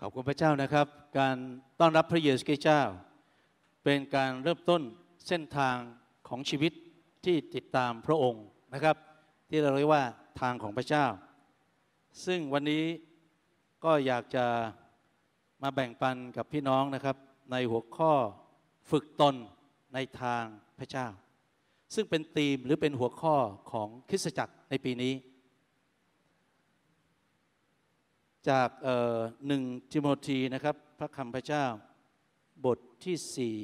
ขอบคุณพระเจ้านะครับ การต้อนรับพระเยซูคริสต์เจ้า เป็นการเริ่มต้นเส้นทางของชีวิตที่ติดตามพระองค์นะครับ ที่เราเรียกว่าทางของพระเจ้า ซึ่งวันนี้ก็อยากจะมาแบ่งปันกับพี่น้องนะครับ ในหัวข้อฝึกตนในทางพระเจ้า ซึ่งเป็นธีมหรือเป็นหัวข้อของคริสตจักรในปีนี้จากหนึ่งทิโมธีนะครับพระคำพระเจ้าบทที่สี่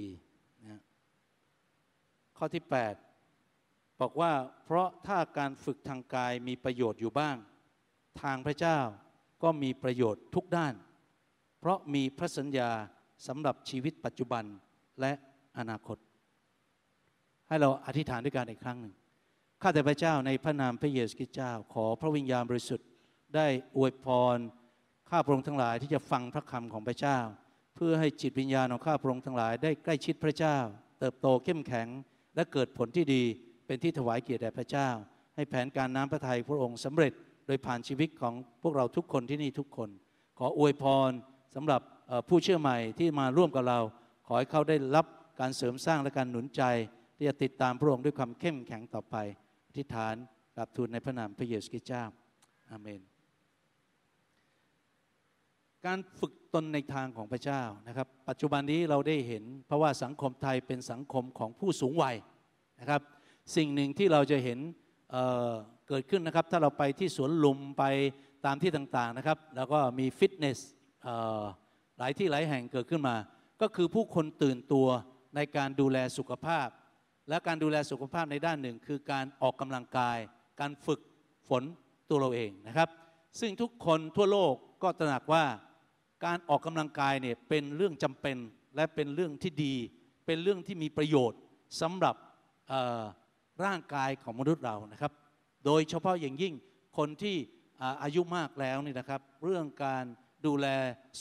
ข้อที่8บอกว่าเพราะถ้าการฝึกทางกายมีประโยชน์อยู่บ้างทางพระเจ้าก็มีประโยชน์ทุกด้าน เพราะมีพระสัญญาสำหรับชีวิตปัจจุบันและอนาคต ให้เราอธิษฐานด้วยกันอีกครั้งหนึ่งข้าแต่พระเจ้าในพระนามพระเยซูคริสต์เจ้า ขอพระวิญญาณบริสุทธิ์ได้อวยพรข้าพระองค์ทั้งหลายที่จะฟังพระคำของพระเจ้า เพื่อให้จิตวิญญาณของข้าพระองค์ทั้งหลายได้ใกล้ชิดพระเจ้า เติบโตเข้มแข็งและเกิดผลที่ดีเป็นที่ถวายเกียรติแด่พระเจ้า ให้แผนการน้ำพระทัยพระองค์สำเร็จโดยผ่านชีวิตของพวกเราทุกคนที่นี่ทุกคน ขออวยพรสำหรับผู้เชื่อใหม่ที่มาร่วมกับเรา ขอให้เขาได้รับการเสริมสร้างและการหนุนใจ ที่จะติดตามพระองค์ด้วยความเข้มแข็งต่อไปอธิษฐานกับทูลในพระนามพระเยซูคริสต์เจ้าอาเมนการฝึกตนในทางของพระเจ้านะครับ ปัจจุบันนี้เราได้เห็น เพราะว่าสังคมไทยเป็นสังคมของผู้สูงวัยนะครับสิ่งหนึ่งที่เราจะเห็นเเกิดขึ้นนะครับ ถ้าเราไปที่สวนลุมไปตามที่ต่างๆนะครับแล้วก็มีฟิตเนสหลายที่หลายแห่งเกิดขึ้นมาก็คือผู้คนตื่นตัวในการดูแลสุขภาพ และการดูแลสุขภาพในด้านหนึ่ง คือการออกกำลังกาย การฝึกฝนตัวเราเองนะครับซึ่งทุกคนทั่วโลกก็ตระหนักว่าการออกกำลังกายเนี่ยเป็นเรื่องจำเป็นและเป็นเรื่องที่ดี เป็นเรื่องที่มีประโยชน์สำหรับร่างกายของมนุษย์เรานะครับ โดยเฉพาะอย่างยิ่งคนที่อายุมากแล้วนี่นะครับ เรื่องการดูแล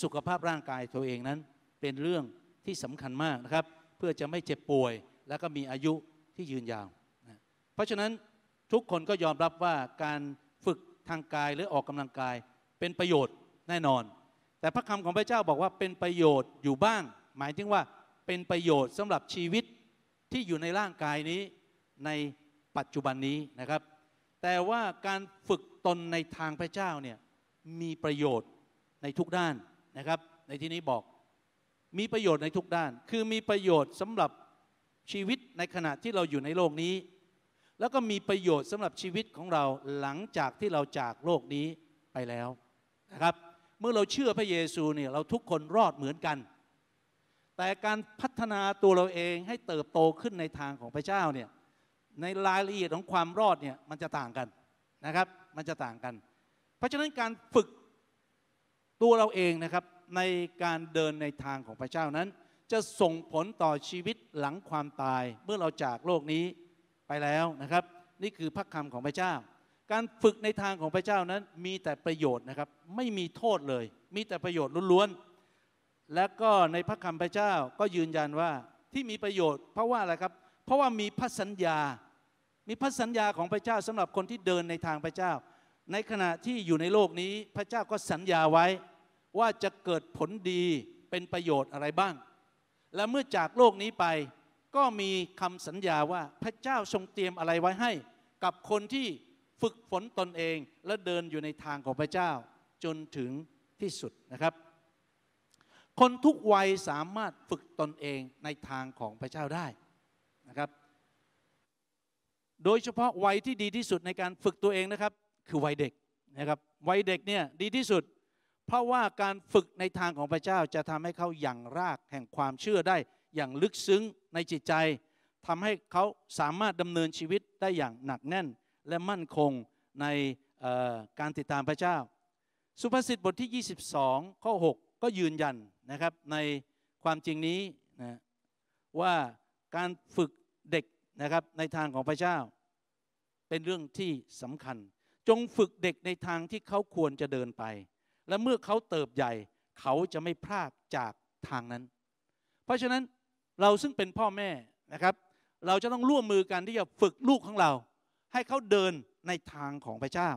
สุขภาพร่างกายตัวเองนั้น เป็นเรื่องที่สำคัญมากนะครับเพื่อจะไม่เจ็บป่วย และก็มีอายุที่ยืนยาวนะเพราะฉะนั้นทุกคนก็ยอมรับว่าการฝึกทางกายหรือออกกำลังกายเป็นประโยชน์แน่นอนแต่พระคำของพระเจ้าบอกว่าเป็นประโยชน์อยู่บ้าง หมายถึงว่าเป็นประโยชน์สำหรับชีวิตที่อยู่ในร่างกายนี้ในปัจจุบันนี้นะครับ แต่ว่าการฝึกตนในทางพระเจ้าเนี่ยมีประโยชน์ในทุกด้านนะครับในที่นี้บอกมีประโยชน์ในทุกด้าน คือมีประโยชน์สำหรับชีวิตในขณะที่เราอยู่ในโลกนี้ แล้วก็มีประโยชน์สำหรับชีวิตของเราหลังจากที่เราจากโลกนี้ไปแล้วนะครับเมื่อเราเชื่อพระเยซูเนี่ยเราทุกคนรอดเหมือนกัน แต่การพัฒนาตัวเราเองให้เติบโตขึ้นในทางของพระเจ้าเนี่ย ในรายละเอียดของความรอดเนี่ยมันจะต่างกันนะครับ มันจะต่างกัน เพราะฉะนั้นการฝึกตัวเราเองนะครับในการเดินในทางของพระเจ้านั้น จะส่งผลต่อชีวิตหลังความตาย เมื่อเราจากโลกนี้ไปแล้วนะครับ นี่คือพระคำของพระเจ้าการฝึกในทางของพระเจ้านั้นมีแต่ประโยชน์นะครับ ไม่มีโทษเลย มีแต่ประโยชน์ล้วนๆและก็ในพระคำพระเจ้าก็ยืนยันว่าที่มีประโยชน์ เพราะว่าอะไรครับเพราะว่ามีพระสัญญา มีพระสัญญาของพระเจ้าสำหรับคนที่เดินในทางพระเจ้า ในขณะที่อยู่ในโลกนี้พระเจ้าก็สัญญาไว้ว่าจะเกิดผลดีเป็นประโยชน์อะไรบ้าง และเมื่อจากโลกนี้ไปก็มีคำสัญญาว่าพระเจ้าทรงเตรียมอะไรไว้ให้กับคนที่ฝึกฝนตนเองและเดินอยู่ในทางของพระเจ้าจนถึงที่สุดนะครับ คนทุกวัยสามารถฝึกตนเองในทางของพระเจ้าได้นะครับ โดยเฉพาะวัยที่ดีที่สุดในการฝึกตัวเองนะครับคือวัยเด็กนะครับวัยเด็กเนี่ยดีที่สุด เพราะว่าการฝึกในทางของพระเจ้าจะทำให้เขาอย่างรากแห่งความเชื่อได้อย่างลึกซึ้งในจิตใจ ทำให้เขาสามารถดำเนินชีวิตได้อย่างหนักแน่นและมั่นคงในการติดตามพระเจ้า สุภาษิตบทที่22ข้อ6ก็ยืนยันนะครับในความจริงนี้นะว่าการฝึกเด็กนะครับในทางของพระเจ้า เป็นเรื่องที่สำคัญ จงฝึกเด็กในทางที่เขาควรจะเดินไป และเมื่อเขาเติบใหญ่เขาจะไม่พลาดจากทางนั้น เพราะฉะนั้นเราซึ่งเป็นพ่อแม่นะครับเราจะต้องร่วมมือกันที่จะฝึกลูกของเราให้เขาเดินในทางของพระเจ้า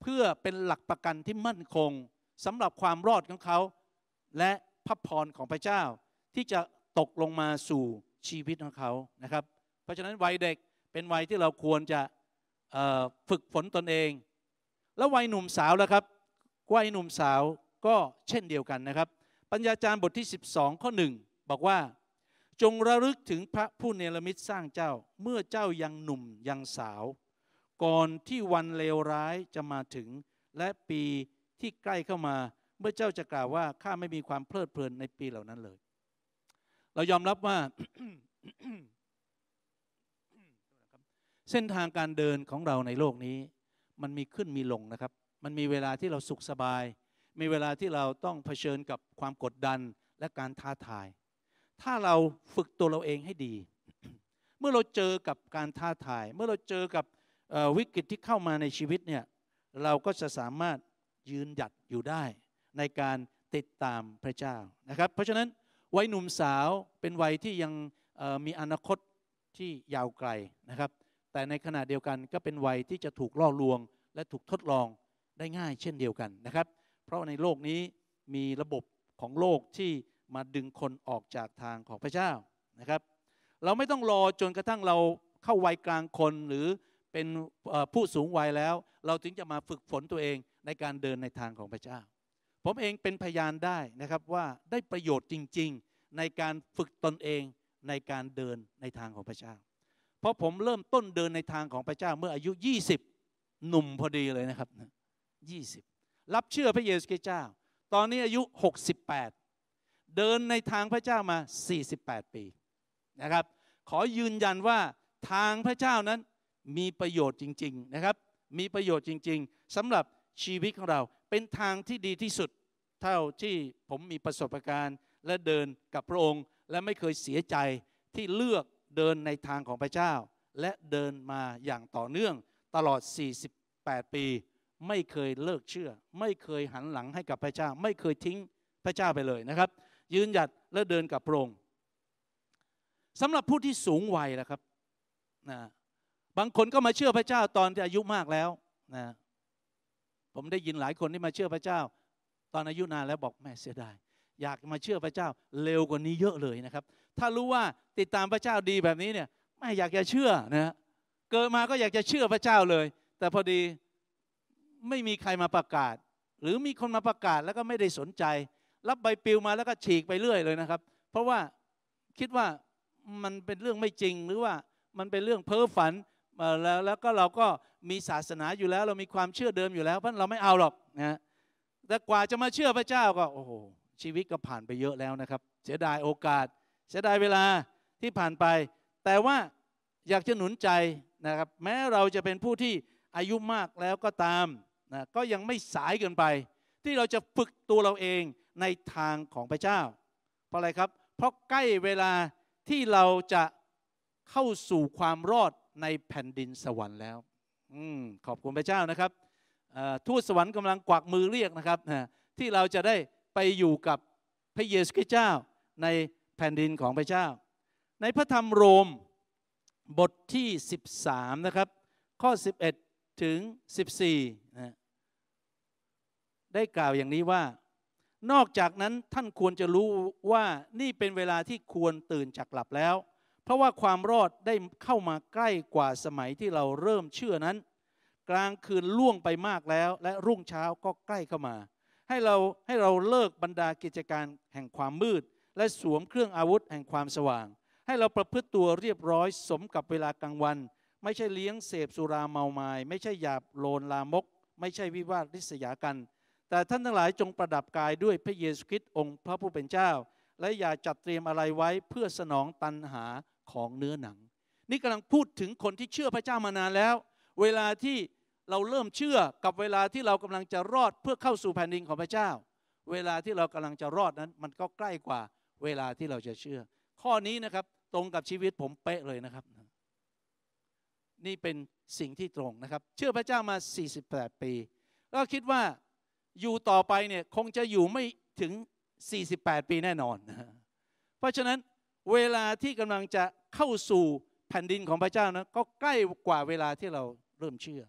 เพื่อเป็นหลักประกันที่มั่นคงสำหรับความรอดของเขา และพระพรของพระเจ้า ที่จะตกลงมาสู่ชีวิตของเขานะครับ เพราะฉะนั้นวัยเด็กเป็นวัยที่เราควรจะฝึกฝนตนเอง แล้ววัยหนุ่มสาวแล้วครับวัยหนุ่มสาวก็เช่นเดียวกันนะครับ ปัญญาจารย์บทที่ 12ข้อหนึ่งบอกว่า จงระลึกถึงพระผู้เนรมิตสร้างเจ้าเมื่อเจ้ายังหนุ่มยังสาวก่อนที่วันเลวร้ายจะมาถึง และปีที่ใกล้เข้ามา เมื่อเจ้าจะกล่าวว่าข้าไม่มีความเพลิดเพลินในปีเหล่านั้นเลย เรายอมรับว่าเส้นทางการเดินของเราในโลกนี้ มันมีขึ้นมีลงนะครับ มันมีเวลาที่เราสุขสบาย มีเวลาที่เราต้องเผชิญกับความกดดันและการท้าทาย ถ้าเราฝึกตัวเราเองให้ดี เมื่อเราเจอกับการท้าทาย เมื่อเราเจอกับวิกฤตที่เข้ามาในชีวิตเนี่ยเราก็จะสามารถยืนหยัดอยู่ได้ในการ ติดตามพระเจ้านะครับ เพราะฉะนั้นวัยหนุ่มสาวเป็นวัยที่ยังมีอนาคตที่ยาวไกลนะครับ แต่ในขณะเดียวกันก็เป็นวัยที่จะถูกล่อลวงและถูกทดลองได้ง่ายเช่นเดียวกันนะครับ เพราะในโลกนี้มีระบบของโลกที่มาดึงคนออกจากทางของพระเจ้านะครับ เราไม่ต้องรอจนกระทั่งเราเข้าวัยกลางคนหรือเป็นผู้สูงวัยแล้วเราถึงจะมาฝึกฝนตัวเองในการเดินในทางของพระเจ้า ผมเองเป็นพยานได้นะครับว่าได้ประโยชน์จริงๆในการฝึกตนเองในการเดินในทางของพระเจ้า เพราะผมเริ่มต้นเดินในทางของพระเจ้า เมื่ออายุ 20 หนุ่มพอดีเลยนะครับ 20 รับเชื่อพระเยซูคริสต์เจ้า ตอนนี้อายุ 68 เดินในทางพระเจ้ามา 48 ปีนะครับ ขอยืนยันว่าทางพระเจ้านั้นมีประโยชน์จริงๆนะครับ มีประโยชน์จริง ๆ สำหรับชีวิตของเรา เป็นทางที่ดีที่สุดเท่าที่ผมมีประสบการณ์ และเดินกับพระองค์และไม่เคยเสียใจที่เลือกเดินในทางของพระเจ้า และเดินมาอย่างต่อเนื่อง ตลอด48 ปี ไม่เคยเลิกเชื่อ ไม่เคยหันหลังให้กับพระเจ้า ไม่เคยทิ้งพระเจ้าไปเลยนะครับ ยืนหยัดและ เดินกับพระองค์สำหรับผู้ที่สูงวัยนะครับนะบางคนก็มาเชื่อพระเจ้าตอนที่อายุมากแล้วนะ ผมได้ยินหลายคนที่มาเชื่อพระเจ้า ตอนอายุนานแล้วบอกแม่เสียดาย อยากมาเชื่อพระเจ้าเร็วกว่านี้เยอะเลยนะครับ ถ้ารู้ว่าติดตามพระเจ้าดีแบบนี้เนี่ยไม่อยากจะเชื่อนะ เกิดมาก็อยากจะเชื่อพระเจ้าเลย แต่พอดีไม่มีใครมาประกาศ หรือมีคนมาประกาศแล้วก็ไม่ได้สนใจ รับใบปลิวมาแล้วก็ฉีกไปเรื่อยเลยนะครับ เพราะว่าคิดว่ามันเป็นเรื่องไม่จริงหรือว่ามันเป็นเรื่องเพ้อฝันแล้วแล้วก็เราก็มีศาสนาอยู่แล้ว เรามีความเชื่อเดิมอยู่แล้วเพราะเราไม่เอาหรอกนะแต่กว่าจะมาเชื่อพระเจ้าก็โอ้โหชีวิตก็ผ่านไปเยอะแล้วนะครับ เสียดายโอกาส เสียดายเวลาที่ผ่านไป แต่ว่าอยากจะหนุนใจนะครับแม้เราจะเป็นผู้ที่อายุมากแล้วก็ตามนะก็ยังไม่สายเกินไป ที่เราจะฝึกตัวเราเองในทางของพระเจ้า เพราะอะไรครับเพราะใกล้เวลาที่เราจะเข้าสู่ความรอดในแผ่นดินสวรรค์แล้วอขอบคุณพระเจ้านะครับทูตสวรรค์กำลังกวักมือเรียกนะครับ ที่เราจะได้ไปอยู่กับพระเยซูคริสต์เจ้า ในแผ่นดินของพระเจ้า ในพระธรรมโรมบทที่ 13นะครับข้อ 11 ถึง 14นะได้กล่าวอย่างนี้ว่า นอกจากนั้นท่านควรจะรู้ว่านี่เป็นเวลาที่ควรตื่นจากหลับแล้วเพราะว่าความรอดได้เข้ามาใกล้กว่าสมัยที่เราเริ่มเชื่อนั้น กลางคืนล่วงไปมากแล้ว และรุ่งเช้าก็ใกล้เข้ามา ให้เราให้เราเลิกบรรดากิจการแห่งความมืดและสวมเครื่องอาวุธแห่งความสว่าง ให้เราประพฤติตัวเรียบร้อยสมกับเวลากลางวัน ไม่ใช่เลี้ยงเสพสุราเมาไมาย ไม่ใช่หยาบโลนลามก ไม่ใช่วิวาทริษยากัน แต่ท่านทั้งหลายจงประดับกายด้วยพระเยซูคริสต์องค์พระผู้เป็นเจ้า และอย่าจัดเตรียมอะไรไว้เพื่อสนองตันหาของเนื้อหนัง นี่กำลังพูดถึงคนที่เชื่อพระเจ้ามานานแล้ว เวลาที่เราเริ่มเชื่อกับเวลาที่เรากำลังจะรอดเพื่อเข้าสู่แผ่นดินของพระเจ้า เวลาที่เรากำลังจะรอดนั้นมันก็ใกล้กว่าเวลาที่เราจะเชื่อ ข้อนี้นะครับตรงกับชีวิตผมเป๊ะเลยนะครับ นี่เป็นสิ่งที่ตรงนะครับ เชื่อพระเจ้ามา 48 ปีก็คิดว่าอยู่ต่อไปเนี่ยคงจะอยู่ไม่ถึง 48 ปีแน่นอน เพราะฉะนั้นเวลาที่กำลังจะเข้าสู่แผ่นดินของพระเจ้านะก็ใกล้กว่าเวลาที่เราเริ่มเชื่อ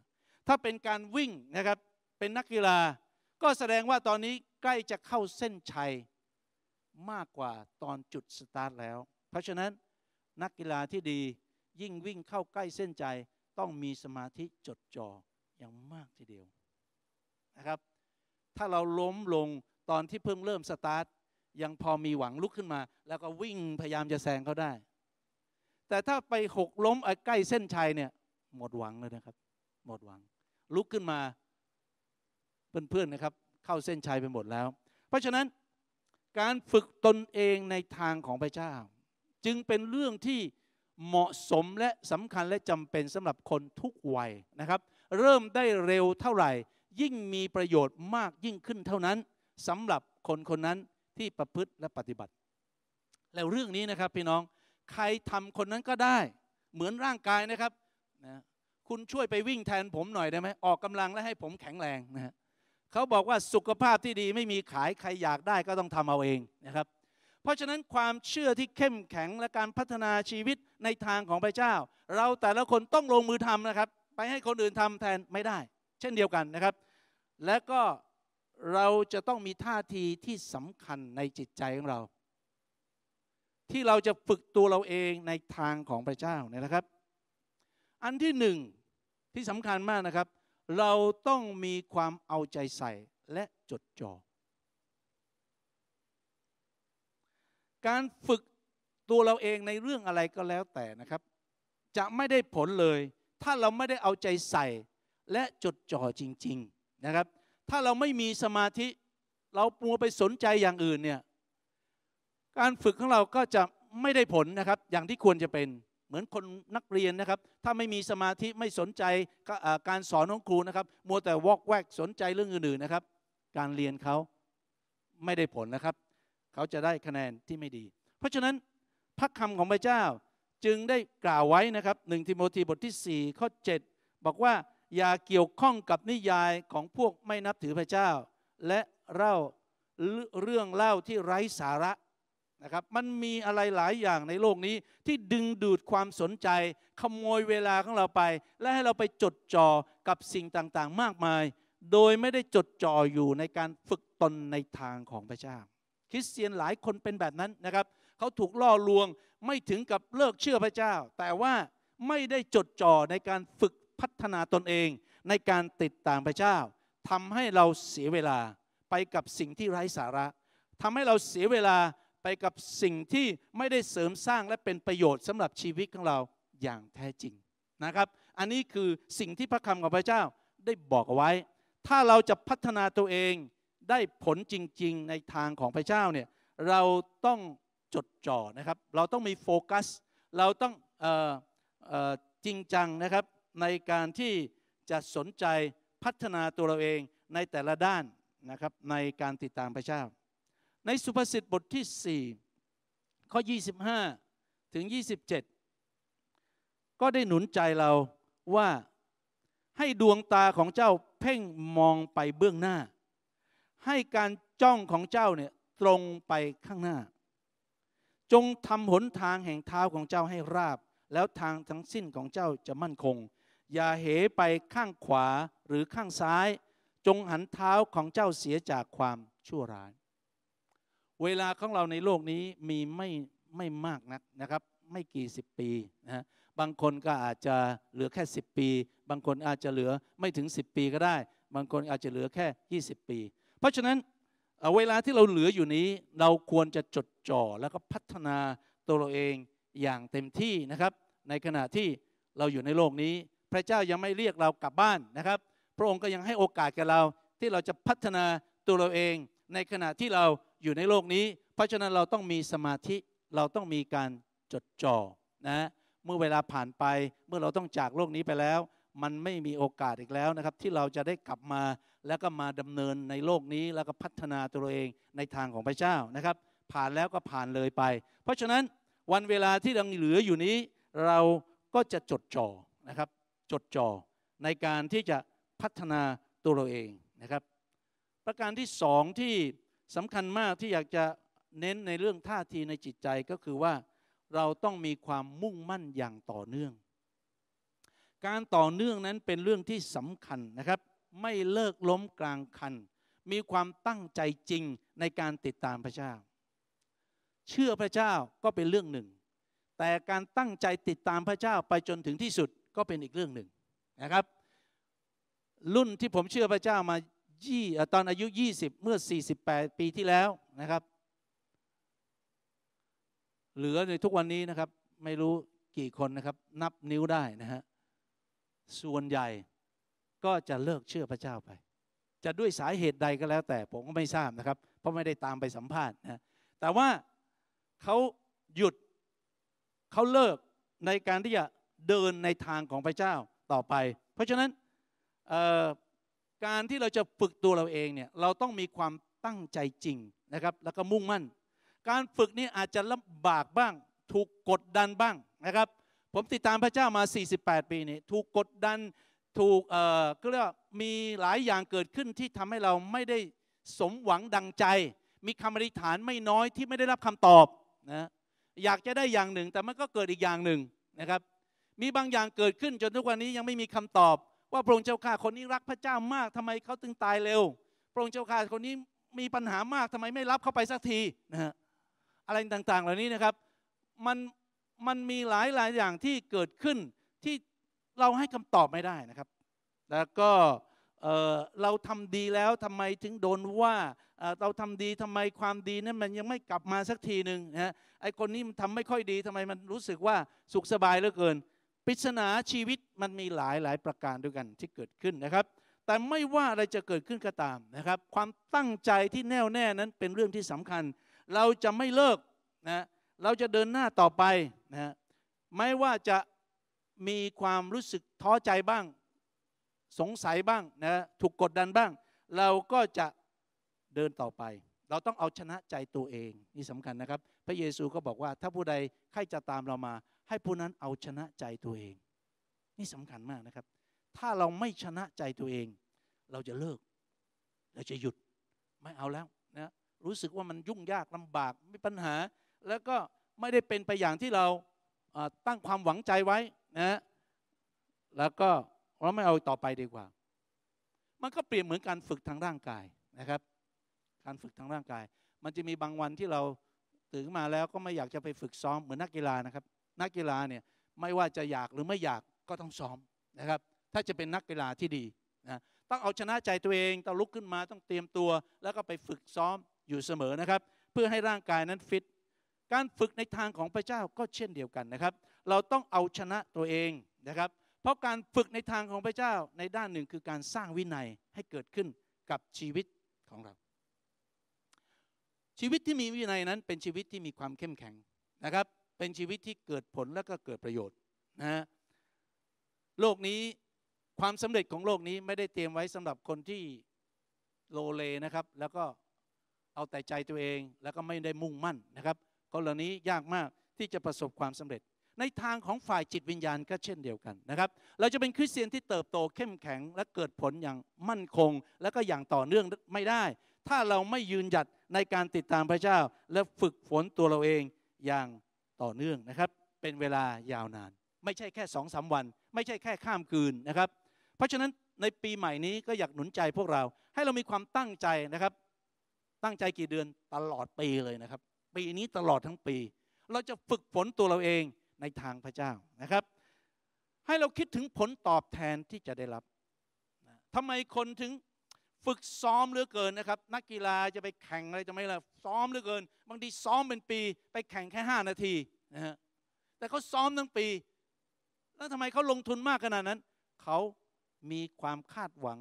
ถ้าเป็นการวิ่งนะครับ เป็นนักกีฬาก็แสดงว่าตอนนี้ใกล้จะเข้าเส้นชัย มากกว่าตอนจุดสตาร์ทแล้ว เพราะฉะนั้นนักกีฬาที่ดียิ่งวิ่งเข้าใกล้เส้นใจ ต้องมีสมาธิจดจ่ออย่างมากทีเดียวนะครับถ้าเราล้มลงตอนที่เพิ่งเริ่มสตาร์ทยังพอมีหวังลุกขึ้นมา แล้วก็วิ่งพยายามจะแซงเขาได้ แต่ถ้าไปหกล้มใกล้เส้นชัยเนี่ยหมดหวังเลยนะครับ หมดหวัง ลุกขึ้นมาเพื่อนๆนะครับ เข้าเส้นชัยไปหมดแล้ว เพราะฉะนั้นการฝึกตนเองในทางของพระเจ้า จึงเป็นเรื่องที่เหมาะสมและสำคัญและจำเป็นสำหรับคนทุกวัยนะครับ เริ่มได้เร็วเท่าไหร่ ยิ่งมีประโยชน์มากยิ่งขึ้นเท่านั้นสำหรับคนคนนั้นที่ประพฤติและปฏิบัติ แล้วเรื่องนี้นะครับพี่น้องใครทำคนนั้นก็ได้ เหมือนร่างกายนะครับนะคุณช่วยไปวิ่งแทนผมหน่อยได้ไหมออกกำลังและให้ผมแข็งแรงนะฮะเขาบอกว่าสุขภาพที่ดีไม่มีขายใครอยากได้ก็ต้องทำเอาเองนะครับ เพราะฉะนั้นความเชื่อที่เข้มแข็งและการพัฒนาชีวิตในทางของพระเจ้า เราแต่ละคนต้องลงมือทำนะครับ ไปให้คนอื่นทำแทนไม่ได้ เช่นเดียวกันนะครับและก็เราจะต้องมีท่าทีที่สำคัญในจิตใจของเรา ที่เราจะฝึกตัวเราเองในทางของพระเจ้านี่นะครับ อันที่หนึ่งที่สำคัญมากนะครับ เราต้องมีความเอาใจใส่และจดจอ่อการฝึกตัวเราเองในเรื่องอะไรก็แล้วแต่นะครับ จะไม่ได้ผลเลย ถ้าเราไม่ได้เอาใจใส่และจดจ่อจริง ๆนะครับถ้าเราไม่มีสมาธิ เราปัวไปสนใจอย่างอื่นเนี่ยการฝึกของเราก็จะไม่ได้ผลนะครับ อย่างที่ควรจะเป็นเหมือนคนนักเรียนนะครับ ถ้าไม่มีสมาธิไม่สนใจการสอนของครูนะครับ มัวแต่วอกแวกสนใจเรื่องอื่นๆนะครับ การเรียนเขาไม่ได้ผลนะครับเขาจะได้คะแนนที่ไม่ดี เพราะฉะนั้นพระคำของพระเจ้าจึงได้กล่าวไว้นะครับหนึ่งทิโมธีบทที่4ข้อ7บอกว่าอย่าเกี่ยวข้องกับนิยายของพวกไม่นับถือพระเจ้า และเล่าเรื่องเล่าที่ไร้สาระนะครับมันมีอะไรหลายอย่างในโลกนี้ที่ดึงดูดความสนใจขโมยเวลาของเราไป และให้เราไปจดจ่อกับสิ่งต่าง ๆ มากมาย โดยไม่ได้จดจ่ออยู่ในการฝึกตนในทางของพระเจ้า คริสเตียนหลายคนเป็นแบบนั้นนะครับเขาถูกล่อลวงไม่ถึงกับเลิกเชื่อพระเจ้า แต่ว่าไม่ได้จดจ่อในการฝึกพัฒนาตนเองในการติดตามพระเจ้า ทำให้เราเสียเวลาไปกับสิ่งที่ไร้สาระ ทำให้เราเสียเวลาไปกับสิ่งที่ไม่ได้เสริมสร้างและเป็นประโยชน์สำหรับชีวิตของเราอย่างแท้จริงนะครับ อันนี้คือสิ่งที่พระคำของพระเจ้าได้บอกเอาไว้ ถ้าเราจะพัฒนาตัวเองได้ผลจริง ๆในทางของพระเจ้าเนี่ยเราต้องจดจ่อนะครับ เราต้องมีโฟกัส เราต้องจริงจังนะครับในการที่จะสนใจพัฒนาตัวเราเองในแต่ละด้านนะครับในการติดตามพระเจ้าในสุภาษิตบทที่4ข้อ25 ถึง 27 ก็ได้หนุนใจเราว่าให้ดวงตาของเจ้าเพ่งมองไปเบื้องหน้า ให้การจ้องของเจ้าเนี่ยตรงไปข้างหน้า จงทำหนทางแห่งเท้าของเจ้าให้ราบ แล้วทางทั้งสิ้นของเจ้าจะมั่นคงอย่าเหไปข้างขวาหรือข้างซ้าย จงหันเท้าของเจ้าเสียจากความชั่วร้ายเวลาของเราในโลกนี้มีไม่ไม่มากนักนะครับไม่กี่สิบปีนะบางคนก็อาจจะเหลือแค่สิบปี บางคนอาจจะเหลือไม่ถึงสิบปีก็ได้ บางคนอาจจะเหลือแค่ยี่สิบปี เพราะฉะนั้นเวลาที่เราเหลืออยู่นี้เราควรจะจดจ่อแล้วก็พัฒนาตัวเราเองอย่างเต็มที่นะครับ ในขณะที่เราอยู่ในโลกนี้พระเจ้ายังไม่เรียกเรากลับบ้านนะครับ พระองค์ก็ยังให้โอกาสกับเราที่เราจะพัฒนาตัวเราเอง ในขณะที่เราอยู่ในโลกนี้ เพราะฉะนั้นเราต้องมีสมาธิ เราต้องมีการจดจ่อ นะ เมื่อเวลาผ่านไป เมื่อเราต้องจากโลกนี้ไปแล้ว มันไม่มีโอกาสอีกแล้วนะครับ ที่เราจะได้กลับมาแล้วก็มาดำเนินในโลกนี้แล้วก็พัฒนาตัวเองในทางของพระเจ้านะครับ ผ่านแล้วก็ผ่านเลยไป เพราะฉะนั้นวันเวลาที่ยังเหลืออยู่นี้เราก็จะจดจ่อนะครับจดจ่อในการที่จะพัฒนาตัวเราเองนะครับ ประการที่สองที่สำคัญมากที่อยากจะเน้นในเรื่องท่าทีในจิตใจก็คือว่าเราต้องมีความมุ่งมั่นอย่างต่อเนื่อง การต่อเนื่องนั้นเป็นเรื่องที่สำคัญนะครับ ไม่เลิกล้มกลางคันมีความตั้งใจจริงในการติดตามพระเจ้า เชื่อพระเจ้าก็เป็นเรื่องหนึ่ง แต่การตั้งใจติดตามพระเจ้าไปจนถึงที่สุดก็เป็นอีกเรื่องหนึ่งนะครับ รุ่นที่ผมเชื่อพระเจ้ามายี่ ตอนอายุ 20 เมื่อ 48 ปีที่แล้วนะครับเหลือในทุกวันนี้นะครับไม่รู้กี่คนนะครับ นับนิ้วได้นะฮะส่วนใหญ่ก็จะเลิกเชื่อพระเจ้าไป จะด้วยสาเหตุใดก็แล้ว แต่ผมก็ไม่ทราบนะครับ เพราะไม่ได้ตามไปสัมภาษณ์นะแต่ว่าเขาหยุดเขาเลิกในการที่จะเดินในทางของพระเจ้าต่อไป เพราะฉะนั้นการที่เราจะฝึกตัวเราเองเนี่ย เราต้องมีความตั้งใจจริงนะครับ แล้วก็มุ่งมั่น การฝึกนี่อาจจะลำบากบ้าง ถูกกดดันบ้างนะครับ ผมติดตามพระเจ้ามา 48 ปีนี่ถูกกดดัน ถูกเอ่อก็เรียกมีหลายอย่างเกิดขึ้นที่ทำให้เราไม่ได้สมหวังดังใจ มีคำอธิษฐานไม่น้อยที่ไม่ได้รับคำตอบนะ อยากจะได้อย่างหนึ่ง แต่มันก็เกิดอีกอย่างหนึ่งนะครับมีบางอย่างเกิดขึ้นจนทุกวันนี้ยังไม่มีคำตอบ ว่าพระองค์เจ้าข้าคนนี้รักพระเจ้ามาก ทำไมเขาถึงตายเร็วพระองค์เจ้าข้าคนนี้มีปัญหามากทำไมไม่รับเข้าไปสักทีนะฮะอะไรต่าง ๆ เหล่านี้นะครับมันมันมีหลายหลายอย่างที่เกิดขึ้นที่เราให้คำตอบไม่ได้นะครับ แล้วก็เราทำดีแล้วทำไมถึงโดนว่าเราทำดีทำไมความดีนั้นมันยังไม่กลับมาสักทีหนึ่งนะไอคนนี้มันทำไม่ค่อยดีทำไมมันรู้สึกว่าสุขสบายเหลือเกินปริศนาชีวิตมันมีหลายหลายประการด้วยกันที่เกิดขึ้นนะครับ แต่ไม่ว่าอะไรจะเกิดขึ้นก็ตามนะครับ ความตั้งใจที่แน่วแน่นั้นเป็นเรื่องที่สำคัญ เราจะไม่เลิกนะเราจะเดินหน้าต่อไปนะไม่ว่าจะมีความรู้สึกท้อใจบ้าง สงสัยบ้างนะถูกกดดันบ้าง เราก็จะเดินต่อไป เราต้องเอาชนะใจตัวเองนี่สำคัญนะครับ พระเยซูก็บอกว่า ถ้าผู้ใดใครจะตามเรามาให้ผู้นั้นเอาชนะใจตัวเอง นี่สำคัญมากนะครับ ถ้าเราไม่ชนะใจตัวเอง เราจะเลิก เราจะหยุดไม่เอาแล้วนะรู้สึกว่ามันยุ่งยากลำบากมีปัญหา แล้วก็ไม่ได้เป็นไปอย่างที่เราตั้งความหวังใจไว้นะแล้วก็เราไม่เอาต่อไปดีกว่า มันก็เปรียบเหมือนการฝึกทางร่างกายนะครับ การฝึกทางร่างกาย มันจะมีบางวันที่เราตื่นมาแล้วก็ไม่อยากจะไปฝึกซ้อมเหมือนนักกีฬานะครับนักกีฬาเนี่ยไม่ว่าจะอยากหรือไม่อยากก็ต้องซ้อมนะครับ ถ้าจะเป็นนักกีฬาที่ดีนะต้องเอาชนะใจตัวเองต้องลุกขึ้นมาต้องเตรียมตัว แล้วก็ไปฝึกซ้อมอยู่เสมอนะครับ เพื่อให้ร่างกายนั้นฟิต การฝึกในทางของพระเจ้าก็เช่นเดียวกันนะครับ เราต้องเอาชนะตัวเองนะครับ เพราะการฝึกในทางของพระเจ้าในด้านหนึ่งคือการสร้างวินัยให้เกิดขึ้นกับชีวิตของเรา ชีวิตที่มีวินัยนั้นเป็นชีวิตที่มีความเข้มแข็งนะครับเป็นชีวิตที่เกิดผลและก็เกิดประโยชน์นะฮะ โลกนี้ความสำเร็จของโลกนี้ไม่ได้เตรียมไว้สำหรับคนที่โลเลนะครับ แล้วก็เอาแต่ใจตัวเองแล้วก็ไม่ได้มุ่งมั่นนะครับคนเหล่านี้ยากมากที่จะประสบความสำเร็จ ในทางของฝ่ายจิตวิญญาณก็เช่นเดียวกันนะครับ เราจะเป็นคริสเตียนที่เติบโตเข้มแข็งและเกิดผลอย่างมั่นคง และก็อย่างต่อเนื่องไม่ได้ ถ้าเราไม่ยืนหยัดในการติดตามพระเจ้า และฝึกฝนตัวเราเองอย่างต่อเนื่องนะครับเป็นเวลายาวนาน ไม่ใช่แค่สองสาวัน ไม่ใช่แค่ข้ามคืนนะครับ เพราะฉะนั้นในปีใหม่นี้ก็อยากหนุนใจพวกเรา ให้เรามีความตั้งใจนะครับ ตั้งใจกี่เดือนตลอดปีเลยนะครับ ปีนี้ตลอดทั้งปี เราจะฝึกฝนตัวเราเองในทางพระเจ้านะครับ ให้เราคิดถึงผลตอบแทนที่จะได้รับทำไมคนถึงฝึกซ้อมเหลือเกินนะครับนักกีฬาจะไปแข่งอะไรจะไม่ละซ้อมเหลือเกินบางทีซ้อมเป็นปีไปแข่ง แค่ 5 นาทีนะฮะแต่เขาซ้อมทั้งปี แล้วทำไมเขาลงทุนมากขนาดนั้นเขามีความคาดหวัง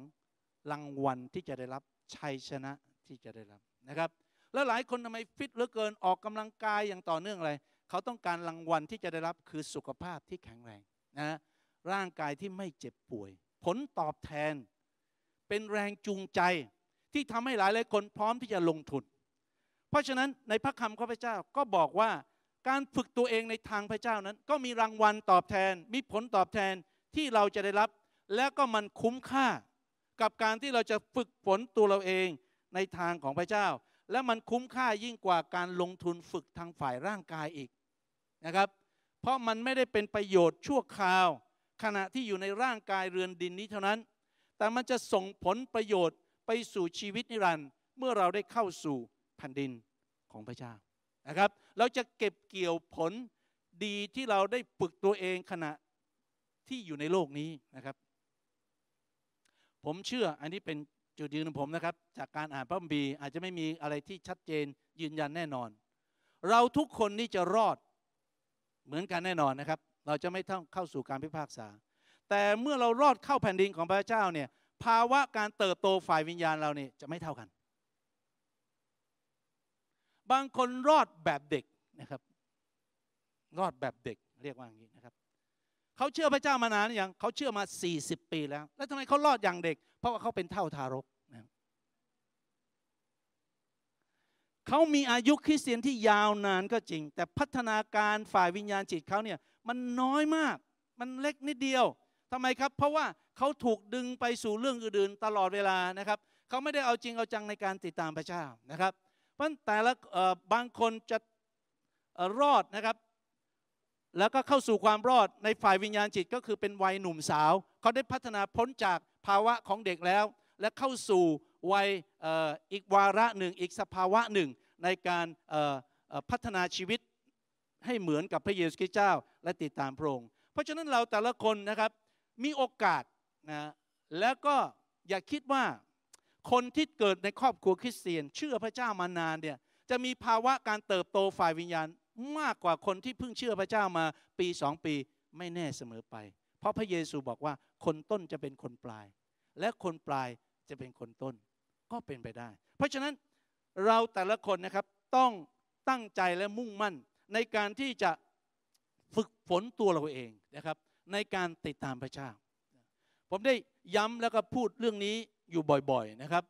รางวัลที่จะได้รับชัยชนะที่จะได้รับนะครับแล้วหลายคนทำไมฟิตเหลือเกิน ออกกำลังกายอย่างต่อเนื่องอะไรเขาต้องการรางวัลที่จะได้รับคือสุขภาพที่แข็งแรงนะร่างกายที่ไม่เจ็บป่วย ผลตอบแทนเป็นแรงจูงใจที่ทำให้หลายหลายคน พร้อมที่จะลงทุน เพราะฉะนั้นในพระคำข้าพเจ้าก็บอกว่า การฝึกตัวเองในทางพระเจ้านั้น ก็มีรางวัลตอบแทนมีผลตอบแทนที่เราจะได้รับ และก็มันคุ้มค่า กับการที่เราจะฝึกฝนตัวเราเองในทางของพระเจ้า และมันคุ้มค่ายิ่งกว่าการลงทุนฝึกทางฝ่ายร่างกายอีกนะครับ เพราะมันไม่ได้เป็นประโยชน์ชั่วคราวขณะที่อยู่ในร่างกายเรือนดินนี้เท่านั้นแต่มันจะส่งผลประโยชน์ไปสู่ชีวิตนิรันดร์เมื่อเราได้เข้าสู่แผ่นดินของพระเจ้านะครับ เราจะเก็บเกี่ยวผลดีที่เราได้ฝึกตัวเองขณะที่อยู่ในโลกนี้นะครับ ผมเชื่ออันนี้เป็นจุดยืนของผมนะครับ จากการอ่านพระคัมภีร์อาจจะไม่มีอะไรที่ชัดเจนยืนยันแน่นอน เราทุกคนนี่จะรอดเหมือนกันแน่นอนนะครับ เราจะไม่ต้องเข้าสู่การพิพากษาแต่เมื่อเรารอดเข้าแผ่นดินของพระเจ้าเนี่ยภาวะการเติบโตฝ่ายวิญญาณเราเนี่ยจะไม่เท่ากัน บางคนรอดแบบเด็กนะครับรอดแบบเด็กเรียกว่าอย่างนี้นะครับเขาเชื่อพระเจ้ามานานอย่างเขาเชื่อมา 40 ปีแล้วแล้วทำไมเขารอดอย่างเด็ก เพราะว่าเขาเป็นเท่าทารกนะเขามีอายุคริสเตียนที่ยาวนานก็จริง แต่พัฒนาการฝ่ายวิญญาณจิตเขาเนี่ยมันน้อยมากมันเล็กนิดเดียวทำไมครับเพราะว่าเขาถูกดึงไปสู่เรื่องอื่นๆตลอดเวลานะครับเขาไม่ได้เอาจริงเอาจังในการติดตามพระเจ้านะครับ เพราะแต่ละบางคนจะรอดนะครับ แล้วก็เข้าสู่ความรอดในฝ่ายวิญญาณจิตก็คือเป็นวัยหนุ่มสาวเขาได้พัฒนาพ้นจากภาวะของเด็กแล้ว และเข้าสู่วัยอีกวาระหนึ่งอีกสภาวะหนึ่งในการพัฒนาชีวิตให้เหมือนกับพระเยซูคริสต์เจ้า และติดตามพระองค์เพราะฉะนั้นเราแต่ละคนนะครับมีโอกาสนะแล้วก็อย่าคิดว่าคนที่เกิดในครอบครัวคริสเตียน เชื่อพระเจ้ามานานเนี่ยจะมีภาวะการเติบโตฝ่ายวิญญาณมากกว่าคนที่เพิ่งเชื่อพระเจ้ามาปีสองปีไม่แน่เสมอไป เพราะพระเยซูบอกว่าคนต้นจะเป็นคนปลาย และคนปลายจะเป็นคนต้นก็เป็นไปได้ เพราะฉะนั้นเราแต่ละคนนะครับต้องตั้งใจและมุ่งมั่นในการที่จะฝึกฝนตัวเราเองนะครับในการติดตามพระเจ้า ผมได้ย้ำแล้วก็พูดเรื่องนี้อยู่บ่อยๆนะครับ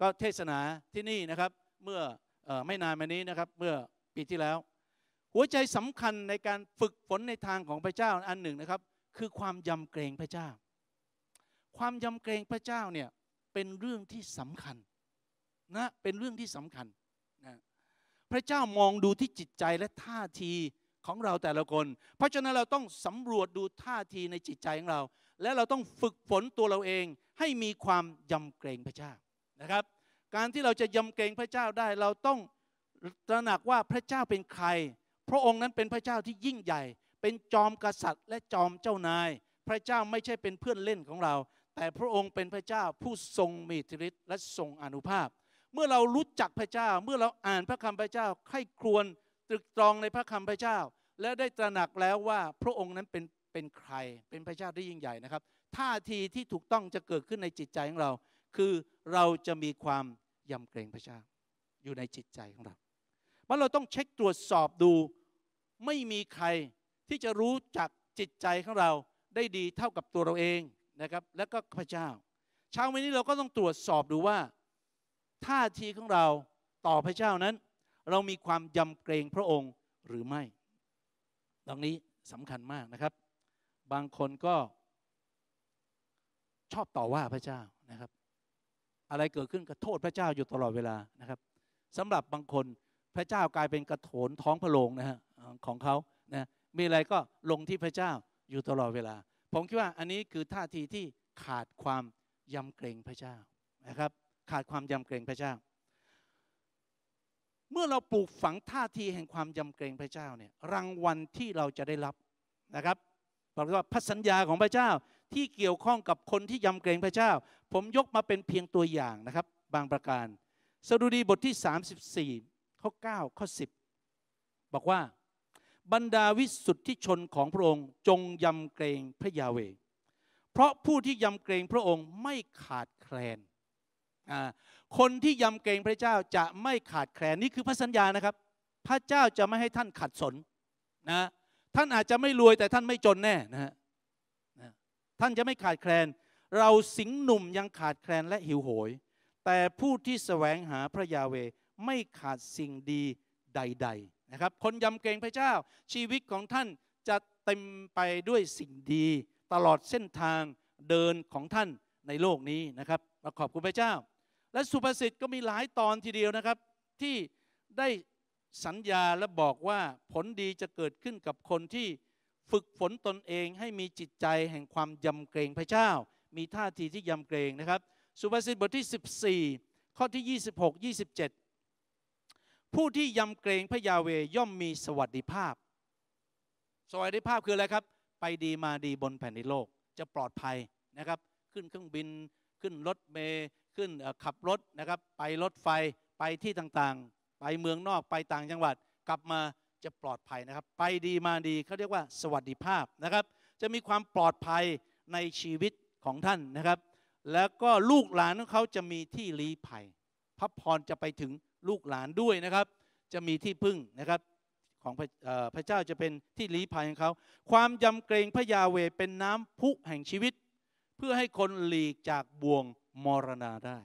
ก็เทศนาที่นี่นะครับ เมื่ออไม่นานมานี้นะครับ เมื่อปีที่แล้ว หัวใจสำคัญในการฝึกฝนในทางของพระเจ้าอันหนึ่งนะครับ คือความยำเกรงพระเจ้า ความยำเกรงพระเจ้าเนี่ยเป็นเรื่องที่สำคัญนะเป็นเรื่องที่สำคัญนะพระเจ้ามองดูที่จิตใจและท่าทีของเราแต่ละคน เพราะฉะนั้นเราต้องสำรวจดูท่าทีในจิตใจของเรา และเราต้องฝึกฝนตัวเราเองให้มีความยำเกรงพระเจ้านะครับ การที่เราจะยำเกรงพระเจ้าได้เราต้องตระหนักว่าพระเจ้าเป็นใคร พระองค์นั้นเป็นพระเจ้าที่ยิ่งใหญ่เป็นจอมกษัตริย์ และจอมเจ้านาย พระเจ้าไม่ใช่เป็นเพื่อนเล่นของเรา แต่พระองค์เป็นพระเจ้าผู้ทรงมีทธิฤทธิ์และทรงอนุภาพ เมื่อเรารู้จักพระเจ้าเมื่อเราอ่านพระคำพระเจ้าไข้ครวญตรึกตรองในพระคำพระเจ้าและได้ตระหนักแล้วว่าพระองค์นั้นเป็นเป็นใครเป็นพระเจ้าที่ยิ่งใหญ่นะครับ ท่าทีที่ถูกต้องจะเกิดขึ้นในจิตใจของเรา คือเราจะมีความยำเกรงพระเจ้าอยู่ในจิตใจของเราราะเราต้องเช็คตรวจสอบดู ไม่มีใครที่จะรู้จักจิตใจของเราได้ดีเท่ากับตัวเราเองนะครับและก็พระเจ้าเช้าวันนี้เราก็ต้องตรวจสอบดูว่าท่าทีของเราต่อพระเจ้านั้น เรามีความยำเกรงพระองค์หรือไม่ตรงนี้สำคัญมากนะครับ บางคนก็ชอบต่อว่าพระเจ้านะครับ อะไรเกิดขึ้นก็โทษพระเจ้าอยู่ตลอดเวลานะครับสำหรับบางคนพระเจ้ากลายเป็นกระโถนท้องพระโลงนะฮะของเขานะมีอะไรก็ลงที่พระเจ้าอยู่ตลอดเวลา ผมคิดว่าอันนี้คือท่าทีที่ขาดความยำเกรงพระเจ้านะครับขาดความยำเกรงพระเจ้าเมื่อเราปลูกฝังท่าทีแห่งความยำเกรงพระเจ้าเนี่ย รางวัลที่เราจะได้รับนะครับบอกว่าพระสัญญาของพระเจ้าที่เกี่ยวข้องกับคนที่ยำเกรงพระเจ้า ผมยกมาเป็นเพียงตัวอย่างนะครับ บางประการ สดุดีบทที่ 34ข้อ9ข้อ10 บอกว่าบรรดาวิสุทธิชนของพระองค์จงยำเกรงพระยาเวเพราะผู้ที่ยำเกรงพระองค์ไม่ขาดแคลนคนที่ยำเกรงพระเจ้าจะไม่ขาดแคลนนี่คือพระสัญญานะครับพระเจ้าจะไม่ให้ท่านขัดสนนะท่านอาจจะไม่รวยแต่ท่านไม่จนแน่นะฮะท่านจะไม่ขาดแคลน เราสิงหนุ่มยังขาดแคลนและหิวโหย แต่ผู้ที่แสวงหาพระยาเวไม่ขาดสิ่งดีใดๆนะครับคนยำเกรงพระเจ้า ชีวิตของท่านจะเต็มไปด้วยสิ่งดีตลอดเส้นทางเดินของท่านในโลกนี้นะครับขอบคุณพระเจ้าและสุภาษิตก็มีหลายตอนทีเดียวนะครับที่ได้สัญญาและบอกว่าผลดีจะเกิดขึ้นกับคนที่ฝึกฝนตนเองให้มีจิตใจแห่งความยำเกรงพระเจ้า มีท่าทีที่ยำเกรงนะครับ สุภาษิตบทที่ 14 ข้อที่ 26 27 ผู้ที่ยำเกรงพระยาเวย่อมมีสวัสดิภาพ สวัสดิภาพคืออะไรครับ ไปดีมาดีบนแผ่นดินโลกจะปลอดภัยนะครับขึ้นเครื่องบินขึ้นรถเมล์ขึ้นขับรถนะครับไปรถไฟไปที่ต่างๆ ไปเมืองนอกไปต่างจังหวัดกลับมาจะปลอดภัยนะครับ ไปดีมาดีเขาเรียกว่า สวัสดิภาพนะครับ จะมีความปลอดภัยในชีวิตของท่านนะครับ แล้วก็ลูกหลานของเขาจะมีที่ลี้ภัย พระพรจะไปถึงลูกหลานด้วยนะครับ จะมีที่พึ่งนะครับของพระพระเจ้าจะเป็นที่ลี้ภัยของเขาความยำเกรงพระยาเวเป็นน้ำพุแห่งชีวิตเพื่อให้คนหลีกจากบ่วงมรณาได้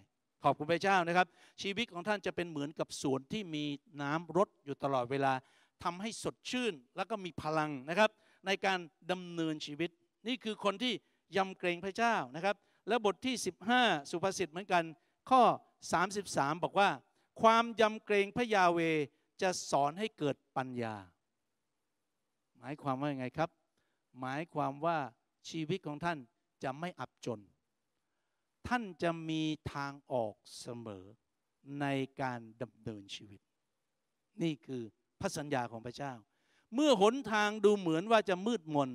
ขอบคุณพระเจ้านะครับ ชีวิตของท่านจะเป็นเหมือนกับสวนที่มีน้ำรดอยู่ตลอดเวลาทำให้สดชื่น แล้วก็มีพลังนะครับ ในการดำเนินชีวิตนี่คือคนที่ยำเกรงพระเจ้านะครับ และบทที่ 15 สุภาษิตเหมือนกัน ข้อ 33 บอกว่า ความยำเกรงพระยาเวจะสอนให้เกิดปัญญา หมายความว่ายางไงครับ หมายความว่าชีวิตของท่านจะไม่อับจนท่านจะมีทางออกเสมอในการดำเนินชีวิต นี่คือพระสัญญาของพระเจ้า เมื่อหนทางดูเหมือนว่าจะมืดมน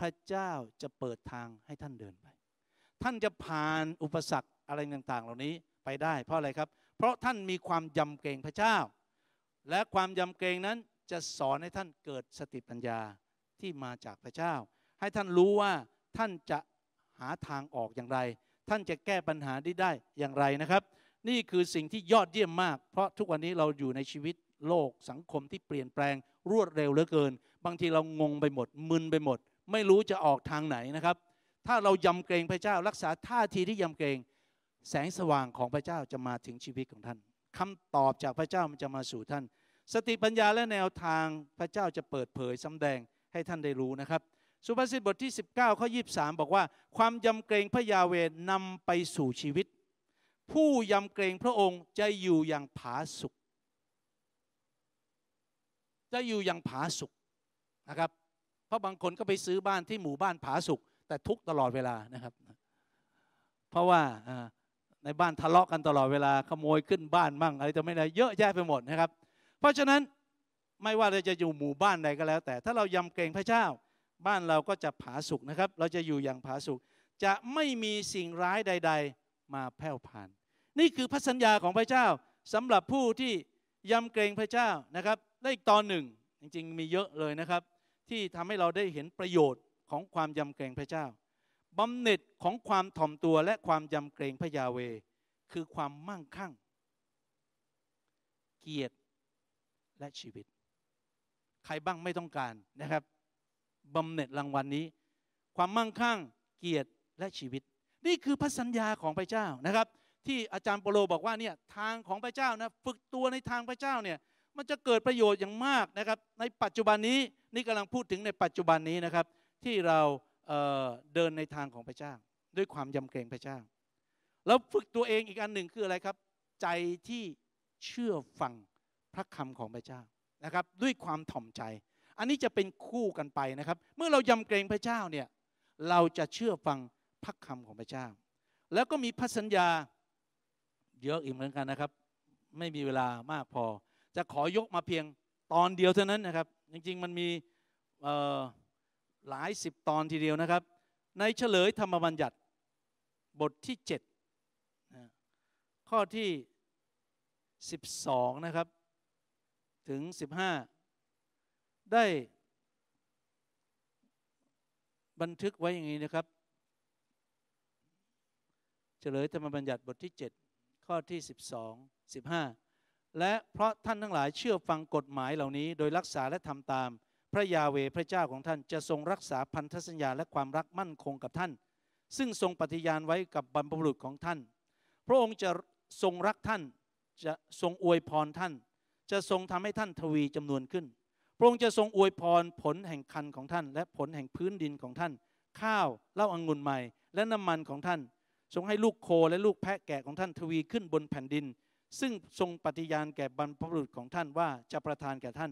พระเจ้าจะเปิดทางให้ท่านเดินไป ท่านจะผ่านอุปสรรคอะไรต่างๆ เหล่านี้ไปได้ เพราะอะไรครับ เพราะท่านมีความยำเกรงพระเจ้า และความยำเกรงนั้นจะสอนให้ท่านเกิดสติปัญญาที่มาจากพระเจ้า ให้ท่านรู้ว่าท่านจะหาทางออกอย่างไรท่านจะแก้ปัญหาได้ได้อย่างไรนะครับ นี่คือสิ่งที่ยอดเยี่ยมมากเพราะทุกวันนี้เราอยู่ในชีวิตโลกสังคมที่เปลี่ยนแปลงรวดเร็วเหลือเกิน บางทีเรางงไปหมด มึนไปหมด ไม่รู้จะออกทางไหนนะครับ ถ้าเรายำเกรงพระเจ้ารักษาท่าทีที่ยำเกรง แสงสว่างของพระเจ้าจะมาถึงชีวิตของท่าน คำตอบจากพระเจ้ามันจะมาสู่ท่าน สติปัญญาและแนวทางพระเจ้าจะเปิดเผยสำแดงให้ท่านได้รู้นะครับสุภาษิตบทที่19ข้อ23 บอกว่า ความยำเกรงพระยาเวนำไปสู่ชีวิต ผู้ยำเกรงพระองค์จะอยู่อย่างผาสุกจะอยู่อย่างผาสุกนะครับเพราะบางคนก็ไปซื้อบ้านที่หมู่บ้านผาสุกแต่ทุกตลอดเวลานะครับเพราะว่าในบ้านทะเลาะกันตลอดเวลาขโมยขึ้นบ้านมั่งอะไรจะไม่ได้เยอะแยะไปหมดนะครับเพราะฉะนั้นไม่ว่าเราจะอยู่หมู่บ้านใดก็แล้ว แต่ถ้าเรายำเกรงพระเจ้าบ้านเราก็จะผาสุกนะครับ เราจะอยู่อย่างผาสุก จะไม่มีสิ่งร้ายใด ๆมาแผ่วผ่าน นี่คือพระสัญญาของพระเจ้าสำหรับผู้ที่ยำเกรงพระเจ้านะครับและอีกตอนหนึ่ง จริงๆมีเยอะเลยนะครับ ที่ทำให้เราได้เห็นประโยชน์ของความยำเกรงพระเจ้า บำเหน็จของความถ่อมตัวและความยำเกรงพระยาเว คือความมั่งคั่ง เกียรติและชีวิต ใครบ้างไม่ต้องการนะครับบำเหน็จรางวัลนนี้ความมั่งคั่งเกียรติและชีวิต นี่คือพระสัญญาของพระเจ้านะครับที่อาจารย์เปโลบอกว่าเนี่ยทางของพระเจ้านะฝึกตัวในทางพระเจ้าเนี่ยมันจะเกิดประโยชน์อย่างมากนะครับในปัจจุบันนี้นี่กำลังพูดถึงในปัจจุบันนี้นะครับที่เราเเดินในทางของพระเจ้า ด้วยความยำเกรงพระเจ้า แล้วฝึกตัวเองอีกอันหนึ่งคืออะไรครับใจที่เชื่อฟังพระคำของพระเจ้านะครับด้วยความถ่อมใจอันนี้จะเป็นคู่กันไปนะครับ เมื่อเรายำเกรงพระเจ้าเนี่ยเราจะเชื่อฟังพระคำของพระเจ้า แล้วก็มีพันสัญญาเยอะอีกเหมือนกันนะครับ ไม่มีเวลามากพอจะขอยกมาเพียงตอนเดียวเท่านั้นนะครับ จริงๆมันมีหลายสิบตอนทีเดียวนะครับ ในเฉลยธรรมบัญญัติบทที่7ข้อที่12นะครับถึง15ได้บันทึกไว้อย่างนี้นะครับ เฉลยธรรมบัญญัติบทที่ 7 ข้อที่ 12 15 และเพราะท่านทั้งหลาย เชื่อฟังกฎหมายเหล่านี้ โดยรักษาและทำตาม พระยาเวพระเจ้าของท่าน จะทรงรักษาพันธสัญญาและความรักมั่นคงกับท่าน ซึ่งทรงปฏิญาณไว้กับบรรพบุรุษของท่าน พระองค์จะทรงรักท่านจะทรงอวยพรท่าน จะทรงทำให้ท่านทวีจำนวนขึ้นพระองค์จะทรงอวยพรผลแห่งคันของท่าน และผลแห่งพื้นดินของท่าน ข้าวเล่าอังุนใหม่และน้ำมันของท่าน ทรงให้ลูกโคและลูกแพะแกะของท่านทวีขึ้นบนแผ่นดิน ซึ่งทรงปฏิญาณแก่บรรพบุรุษของท่านว่าจะประทานแก่ท่าน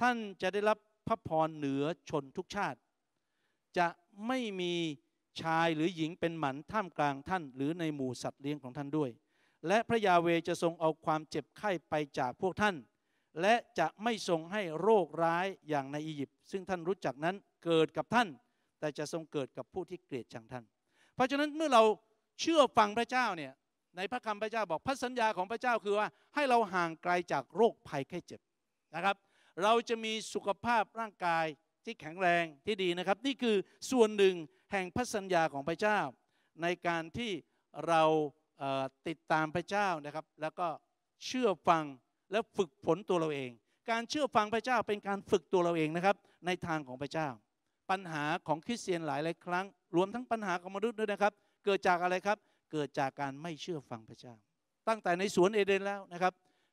ท่านจะได้รับพระพรเหนือชนทุกชาติ จะไม่มีชายหรือหญิงเป็นหมันท่ามกลางท่าน หรือในหมู่สัตว์เลี้ยงของท่านด้วย และพระยาเวจะทรงเอาความเจ็บไข้ไปจากพวกท่านและจะไม่ทรงให้โรคร้ายอย่างในอียิปต์ซึ่งท่านรู้จักนั้นเกิดกับท่าน แต่จะทรงเกิดกับผู้ที่เกลียดชังท่าน เพราะฉะนั้นเมื่อเราเชื่อฟังพระเจ้าเนี่ยในพระคำพระเจ้าบอกพระสัญญาของพระเจ้าคือว่าให้เราห่างไกลจากโรคภัยไข้เจ็บนะครับเราจะมีสุขภาพร่างกายที่แข็งแรงที่ดีนะครับ นี่คือส่วนหนึ่งแห่งพระสัญญาของพระเจ้า ในการที่เราติดตามพระเจ้านะครับแล้วก็เชื่อฟังและฝึกฝนตัวเราเอง การเชื่อฟังพระเจ้า เป็นการฝึกตัวเราเองนะครับในทางของพระเจ้า ปัญหาของคริสเตียนหลายหลายครั้ง รวมทั้งปัญหาของมนุษย์ด้วยนะครับเกิดจากอะไรครับ เกิดจากการไม่เชื่อฟังพระเจ้าตั้งแต่ในสวนเอเดนแล้วนะครับ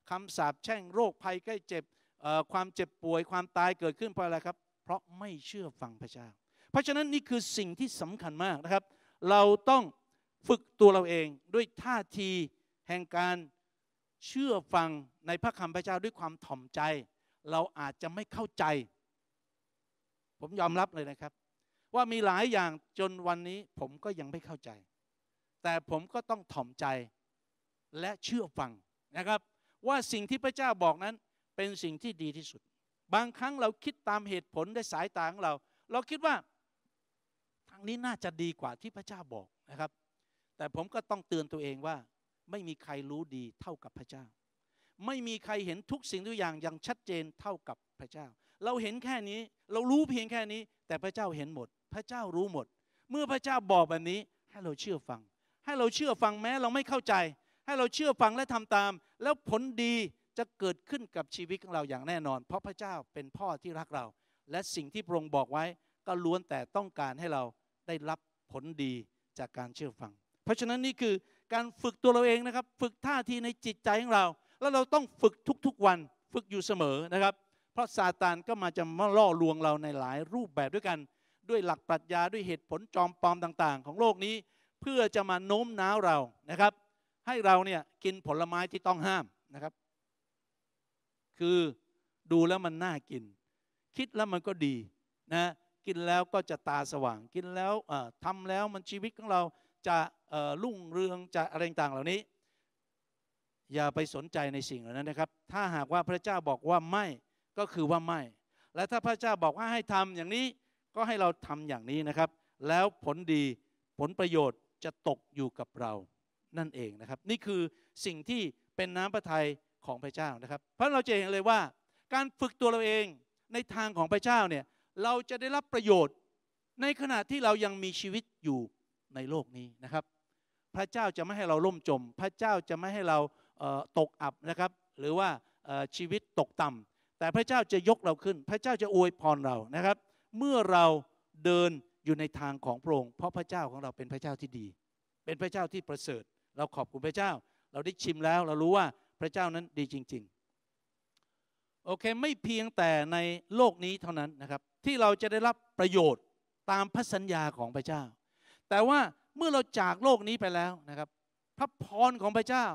คำสาปแช่งโรคภัยใกล้เจ็บความเจ็บป่วยความตายเกิดขึ้นเพราะอะไรครับ เพราะไม่เชื่อฟังพระเจ้าเพราะฉะนั้นนี่คือสิ่งที่สำคัญมากนะครับ เราต้องฝึกตัวเราเองด้วยท่าทีแห่งการเชื่อฟังในพระคำพระเจ้าด้วยความถ่อมใจ เราอาจจะไม่เข้าใจ ผมยอมรับเลยนะครับ ว่ามีหลายอย่างจนวันนี้ผมก็ยังไม่เข้าใจ แต่ผมก็ต้องถ่อมใจและเชื่อฟังนะครับ ว่าสิ่งที่พระเจ้าบอกนั้นเป็นสิ่งที่ดีที่สุด บางครั้งเราคิดตามเหตุผลในสายตาของเรา เราคิดว่าทางนี้น่าจะดีกว่าที่พระเจ้าบอกนะครับ แต่ผมก็ต้องเตือนตัวเองว่าไม่มีใครรู้ดีเท่ากับพระเจ้า ไม่มีใครเห็นทุกสิ่งทุกอย่างอย่างชัดเจนเท่ากับพระเจ้า เราเห็นแค่นี้เรารู้เพียงแค่นี้แต่พระเจ้าเห็นหมด พระเจ้ารู้หมด เมื่อพระเจ้าบอกแบบนี้ให้เราเชื่อฟัง ให้เราเชื่อฟังแม้เราไม่เข้าใจให้เราเชื่อฟังและทำตาม แล้วผลดีจะเกิดขึ้นกับชีวิตของเราอย่างแน่นอน เพราะพระเจ้าเป็นพ่อที่รักเรา และสิ่งที่พระองค์บอกไว้ ก็ล้วนแต่ต้องการให้เราได้รับผลดีจากการเชื่อฟัง เพราะฉะนั้นนี่คือการฝึกตัวเราเองนะครับฝึกท่าทีในจิตใจของเรา แล้วเราต้องฝึกทุกๆวันฝึกอยู่เสมอนะครับ เพราะซาตานก็มาจะมาล่อลวงเราในหลายรูปแบบด้วยกัน ด้วยหลักปรัชญาด้วยเหตุผลจอมปลอมต่างๆ ของโลกนี้ เพื่อจะมาโน้มน้าวเรานะครับ ให้เราเนี่ยกินผลไม้ที่ต้องห้ามนะครับ คือดูแล้วมันน่ากิน คิดแล้วมันก็ดีนะกินแล้วก็จะตาสว่าง กินแล้วทำแล้วมันชีวิตของเราจะรุ่งเรืองจะอะไรต่างเหล่านี้ อย่าไปสนใจในสิ่งเหล่านั้นนะครับ ถ้าหากว่าพระเจ้าบอกว่าไม่ก็คือว่าไม่ และถ้าพระเจ้าบอกว่าให้ทำอย่างนี้ก็ให้เราทำอย่างนี้นะครับ แล้วผลดีผลประโยชน์จะตกอยู่กับเรานั่นเองนะครับ นี่คือสิ่งที่เป็นน้ำพระทัยของพระเจ้านะครับเพราะเราจะเห็นเลยว่า การฝึกตัวเราเองในทางของพระเจ้าเนี่ยเราจะได้รับประโยชน์ในขณะที่เรายังมีชีวิตอยู่ในโลกนี้นะครับ พระเจ้าจะไม่ให้เราล่มจม พระเจ้าจะไม่ให้เราตกอับนะครับ หรือว่าชีวิตตกต่ำ แต่พระเจ้าจะยกเราขึ้น พระเจ้าจะอวยพรเรานะครับ เมื่อเราเดินอยู่ในทางของพระองค์เพราะพระเจ้าของเราเป็นพระเจ้าที่ดี เป็นพระเจ้าที่ประเสริฐ เราขอบคุณพระเจ้า เราได้ชิมแล้วเรารู้ว่าพระเจ้านั้นดีจริงๆ โอเค ไม่เพียงแต่ในโลกนี้เท่านั้นนะครับ ที่เราจะได้รับประโยชน์ตามพระสัญญาของพระเจ้าแต่ว่าเมื่อเราจากโลกนี้ไปแล้วนะครับ พระพรของพระเจ้า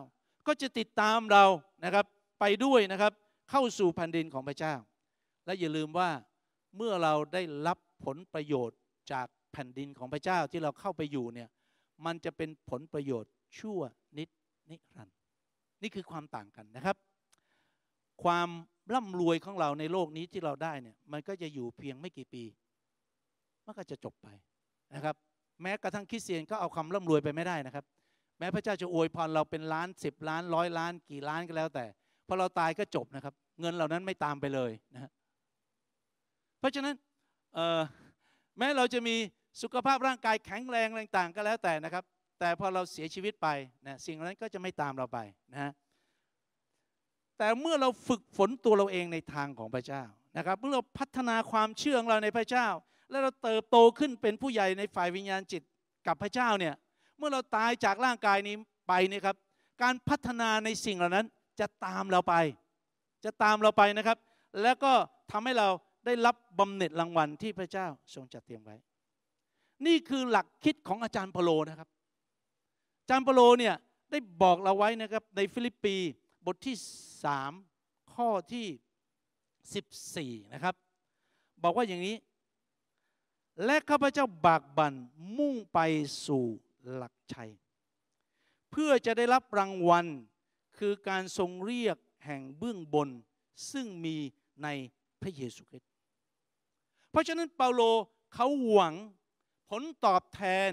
ก็จะติดตามเรานะครับไปด้วยนะครับ เข้าสู่แผ่นดินของพระเจ้า และอย่าลืมว่าเมื่อเราได้รับผลประโยชน์จากแผ่นดินของพระเจ้าที่เราเข้าไปอยู่เนี่ยมันจะเป็นผลประโยชน์ชั่วนิดนิรันด์นี่คือความต่างกันนะครับ ความร่ำรวยของเราในโลกนี้ที่เราได้เนี่ยมันก็จะอยู่เพียงไม่กี่ปีมันก็จะจบไปนะครับแม้กระทั่งคริสเตียนก็เอาความร่ำรวยไปไม่ได้นะครับ แม้พระเจ้าจะอวยพรเราเป็นล้านสิบล้านร้อยล้าน กี่ล้านก็แล้วแต่พอเราตายก็จบนะครับเงินเหล่านั้นไม่ตามไปเลยนะเพราะฉะนั้นแม้เราจะมีสุขภาพร่างกายแข็งแรงต่างๆ ก็แล้วแต่นะครับ แต่พอเราเสียชีวิตไปนะสิ่งนั้นก็จะไม่ตามเราไปนะแต่เมื่อเราฝึกฝนตัวเราเองในทางของพระเจ้านะครับเมื่อเราพัฒนาความเชื่อของเราในพระเจ้าและเราเติบโตขึ้นเป็นผู้ใหญ่ในฝ่ายวิญญาณจิตกับพระเจ้าเนี่ย เมื่อเราตายจากร่างกายนี้ไปนี่ครับ การพัฒนาในสิ่งเหล่านั้นจะตามเราไป จะตามเราไปนะครับ แล้วก็ทำให้เราได้รับบำเหน็จรางวัลที่พระเจ้า ทรงจัดเตรียมไว้ นี่คือหลักคิดของอาจารย์เปโลนะครับ อาจารย์เปโลเนี่ยได้บอกเราไว้นะครับในฟิลิปปีบทที่ 3 ข้อที่ 14นะครับบอกว่าอย่างนี้และข้าพเจ้าบากบั่นมุ่งไปสู่หลักชัย เพื่อจะได้รับรางวัลคือการทรงเรียกแห่งเบื้องบน ซึ่งมีในพระเยซูคริสต์เพราะฉะนั้นเปาโลเขาหวัง ผลตอบแทน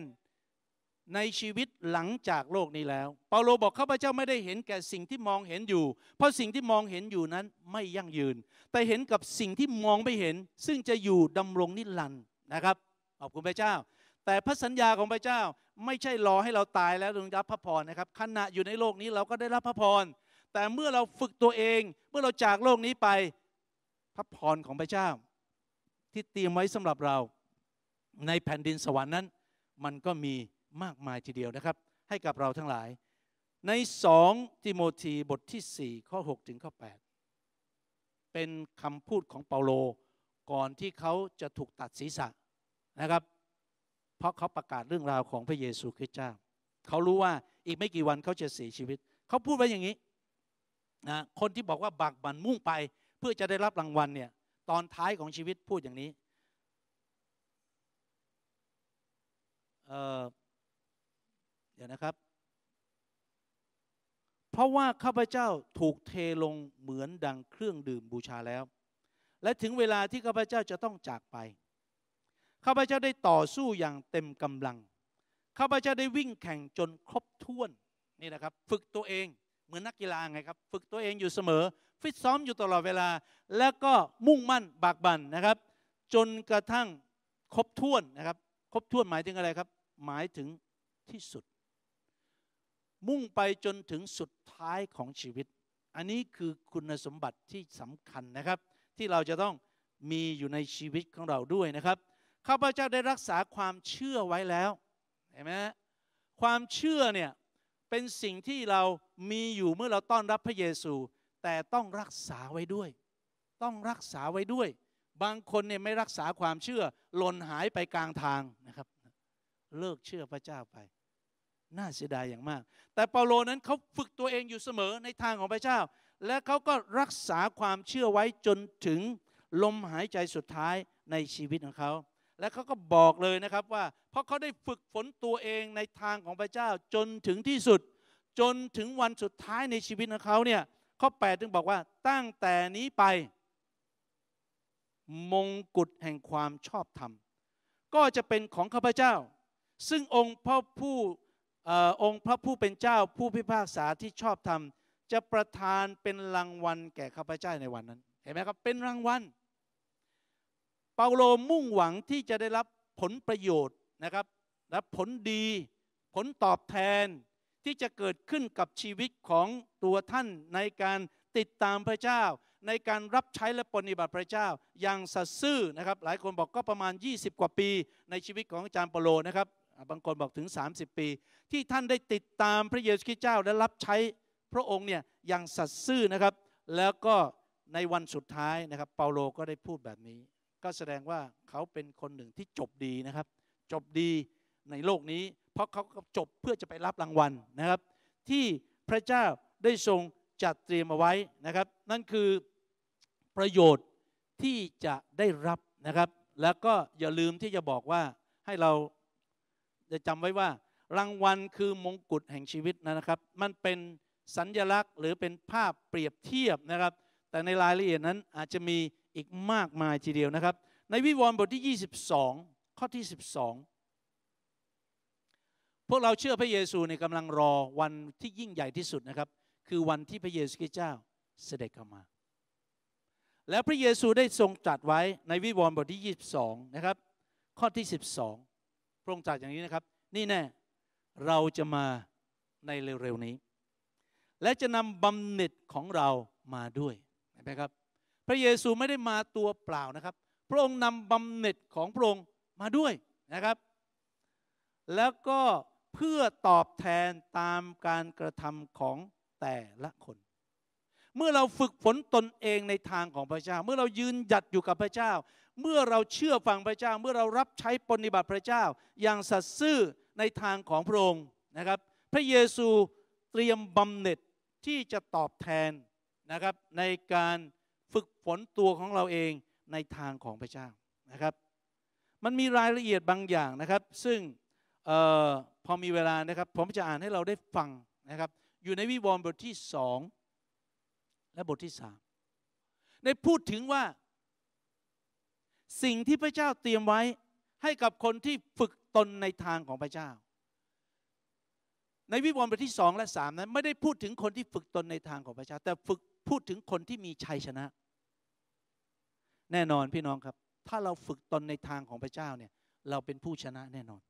ในชีวิตหลังจากโลกนี้แล้ว เปาโลบอกข้าพเจ้าไม่ได้เห็นแก่สิ่งที่มองเห็นอยู่ เพราะสิ่งที่มองเห็นอยู่นั้นไม่ยั่งยืน แต่เห็นกับสิ่งที่มองไม่เห็น ซึ่งจะอยู่ดำรงนิรันดรนะครับขอบคุณพระเจ้า แต่พระสัญญาของพระเจ้าไม่ใช่รอให้เราตายแล้วถึงรับพระพรนะครับขณะอยู่ในโลกนี้เราก็ได้รับพระพรแต่เมื่อเราฝึกตัวเอง เมื่อเราจากโลกนี้ไปพระพรของพระเจ้าที่เตรียมไว้สำหรับเราในแผ่นดินสวรรค์นั้น มันก็มีมากมายทีเดียวนะครับให้กับเราทั้งหลาย ใน2ติโมธีบทที่ 4 ข้อ 6 ถึงข้อ8เป็นคำพูดของเปาโลก่อนที่เขาจะถูกตัดศีรษะนะครับ เพราะเขาประกาศเรื่องราวของพระเยซูคริสต์เจ้า เขารู้ว่าอีกไม่กี่วันเขาจะเสียชีวิต เขาพูดไว้อย่างนี้นะ คนที่บอกว่าบากบันมุ่งไปเพื่อจะได้รับรางวัลเนี่ย ตอนท้ายของชีวิตพูดอย่างนี้เเดี๋ยวนะครับ เพราะว่าข้าพเจ้าถูกเทลงเหมือนดังเครื่องดื่มบูชาแล้วและถึงเวลาที่ข้าพเจ้าจะต้องจากไป ข้าพเจ้าได้ต่อสู้อย่างเต็มกำลัง ข้าพเจ้าได้วิ่งแข่งจนครบถ้วนนี่นะครับ ฝึกตัวเองเหมือนนักกีฬาไงครับ ฝึกตัวเองอยู่เสมอ ฟิตซ้อมอยู่ตลอดเวลา แล้วก็มุ่งมั่นบากบั่นนะครับ จนกระทั่งครบถ้วนนะครับ ครบถ้วนหมายถึงอะไรครับ หมายถึงที่สุด มุ่งไปจนถึงสุดท้ายของชีวิต อันนี้คือคุณสมบัติที่สำคัญนะครับที่เราจะต้องมีอยู่ในชีวิตของเราด้วยนะครับข้าพเจ้าได้รักษาความเชื่อไว้แล้วเห็นไหมความเชื่อเนี่ยเป็นสิ่งที่เรามีอยู่เมื่อเราต้อนรับพระเยซู แต่ต้องรักษาไว้ด้วย ต้องรักษาไว้ด้วย บางคนเนี่ยไม่รักษาความเชื่อหล่นหายไปกลางทางนะครับ เลิกเชื่อพระเจ้าไป น่าเสียดายอย่างมาก แต่เปาโลนั้นเขาฝึกตัวเองอยู่เสมอในทางของพระเจ้าและเขาก็รักษาความเชื่อไว้จนถึงลมหายใจสุดท้ายในชีวิตของเขาและเขาก็บอกเลยนะครับว่า เพราะเขาได้ฝึกฝนตัวเองในทางของพระเจ้าจนถึงที่สุด จนถึงวันสุดท้ายในชีวิตของเขาเนี่ยข้อแปจึงบอกว่าตั้งแต่นี้ไป มงกุฎแห่งความชอบธรรม ก็จะเป็นของข้าพเจ้า ซึ่งองค์พระผู้องค์พระผู้เป็นเจ้าผู้พิพากษาที่ชอบธรรมจะประทานเป็นรางวัลแก่ข้าพเจ้าในวันนั้น เห็นไหมครับ เป็นรางวัล เปาโลมุ่งหวังที่จะได้รับผลประโยชน์นะครับและผลดี ผลตอบแทนที่จะเกิดขึ้นกับชีวิตของตัวท่านในการติดตามพระเจ้า ในการรับใช้และปฏิบัติพระเจ้าอย่างสัตย์ซื่อนะครับ หลายคนบอกก็ประมาณ 20 กว่าปี ในชีวิตของอาจารย์เปโลนะครับ บางคนบอกถึง 30 ปี ที่ท่านได้ติดตามพระเยซูคริสต์เจ้าและรับใช้พระองค์เนี่ยยังสัตย์ซื่อนะครับ แล้วก็ในวันสุดท้ายนะครับ เปาโลก็ได้พูดแบบนี้ ก็แสดงว่าเขาเป็นคนหนึ่งที่จบดีนะครับ จบดีในโลกนี้ เพราะเขาจบเพื่อจะไปรับรางวัลนะครับ ที่พระเจ้าได้ทรงจัดเตรียมเอาไว้นะครับ นั่นคือประโยชน์ที่จะได้รับนะครับ แล้วก็อย่าลืมที่จะบอกว่าให้เราจะจำไว้ว่ารางวัลคือมงกุฎแห่งชีวิตนะครับ มันเป็นสัญญลักษณ์หรือเป็นภาพเปรียบเทียบนะครับ แต่ในรายละเอียดนั้นอาจจะมีอีกมากมายทีเดียวนะครับ ในวิวรณ์บทที่ 22 ข้อที่ 12 พวกเราเชื่อพระเยซูในกำลังรอวันที่ยิ่งใหญ่ที่สุดนะครับ คือวันที่พระเยซูคริสต์เจ้าเสด็จเข้ามา แล้วพระเยซูได้ทรงจัดไว้ในวิวรณ์บทที่22นะครับข้อที่ 12 พระองค์จัดอย่างนี้นะครับนี่แน่เราจะมาในเร็วๆนี้และจะนำบำเหน็จของเรามาด้วยเห็นไหมครับ พระเยซูไม่ได้มาตัวเปล่านะครับ พระองค์นำบำเหน็จของพระองค์มาด้วยนะครับ แล้วก็เพื่อตอบแทนตามการกระทำของแต่ละคน เมื่อเราฝึกฝนตนเองในทางของพระเจ้า เมื่อเรายืนหยัดอยู่กับพระเจ้า เมื่อเราเชื่อฟังพระเจ้า เมื่อเรารับใช้ปฏิบัติพระเจ้า อย่างสัตย์ซื่อในทางของพระองค์นะครับ พระเยซูเตรียมบำเหน็จที่จะตอบแทนนะครับในการฝึกฝนตัวของเราเองในทางของพระเจ้านะครับ มันมีรายละเอียดบางอย่างนะครับ ซึ่งออพอมีเวลานะครับผมจะอ่านให้เราได้ฟังนะครับอยู่ในวิวรณ์บทที่สองและบทที่สามได้พูดถึงว่าสิ่งที่พระเจ้าเตรียมไว้ให้กับคนที่ฝึกตนในทางของพระเจ้าในวิวรณ์บทที่สองและสามนั้นไม่ได้พูดถึงคนที่ฝึกตนในทางของพระเจ้า แต่ฝึกพูดถึงคนที่มีชัยชนะ แน่นอนพี่น้องครับ ถ้าเราฝึกตนในทางของพระเจ้าเนี่ย เราเป็นผู้ชนะแน่นอน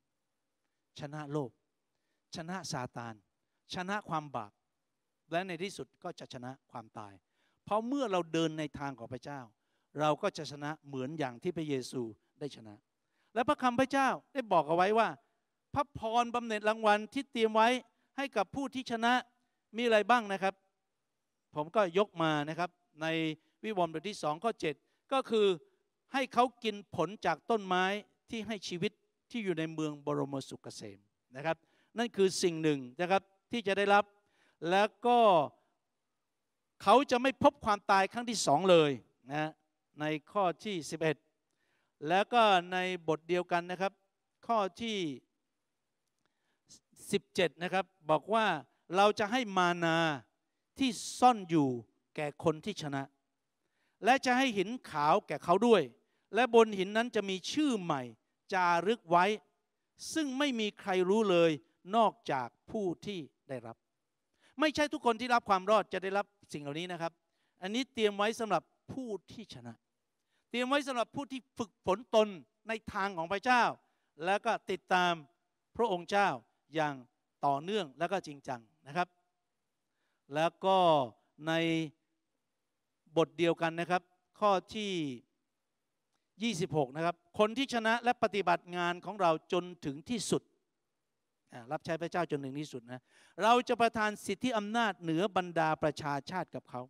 ชนะโลกชนะซาตานชนะความบาปและในที่สุดก็จะชนะความตาย เพราะเมื่อเราเดินในทางของพระเจ้า เราก็จะชนะเหมือนอย่างที่พระเยซูได้ชนะ และพระคำพระเจ้าได้บอกเอาไว้ว่า พระพรบำเหน็จรางวัลที่เตรียมไว้ให้กับผู้ที่ชนะมีอะไรบ้างนะครับ ผมก็ยกมานะครับ ในวิวรณ์บทที่สองข้อ 7 ก็คือให้เขากินผลจากต้นไม้ที่ให้ชีวิตที่อยู่ในเมืองบรมสุกเกษมนะครับ นั่นคือสิ่งหนึ่งนะครับที่จะได้รับ แล้วก็เขาจะไม่พบความตายครั้งที่สองเลยนะในข้อที่ 11 แล้วก็ในบทเดียวกันนะครับ ข้อที่17นะครับบอกว่าเราจะให้มานาที่ซ่อนอยู่แก่คนที่ชนะ และจะให้หินขาวแก่เขาด้วย และบนหินนั้นจะมีชื่อใหม่ จารึกไว้ ซึ่งไม่มีใครรู้เลยนอกจากผู้ที่ได้รับ ไม่ใช่ทุกคนที่รับความรอดจะได้รับสิ่งเหล่านี้นะครับ อันนี้เตรียมไว้สำหรับผู้ที่ชนะ เตรียมไว้สำหรับผู้ที่ฝึกฝนตนในทางของพระเจ้า แล้วก็ติดตามพระองค์เจ้าอย่างต่อเนื่องและก็จริงจังนะครับ แล้วก็ในบทเดียวกันนะครับ ข้อที่ 26นะครับคนที่ชนะและปฏิบัติงานของเราจนถึงที่สุดรับใช้พระเจ้าจนถึงที่สุดนะเราจะประทานสิทธิอำนาจเหนือบรรดาประชาชาติกับเขา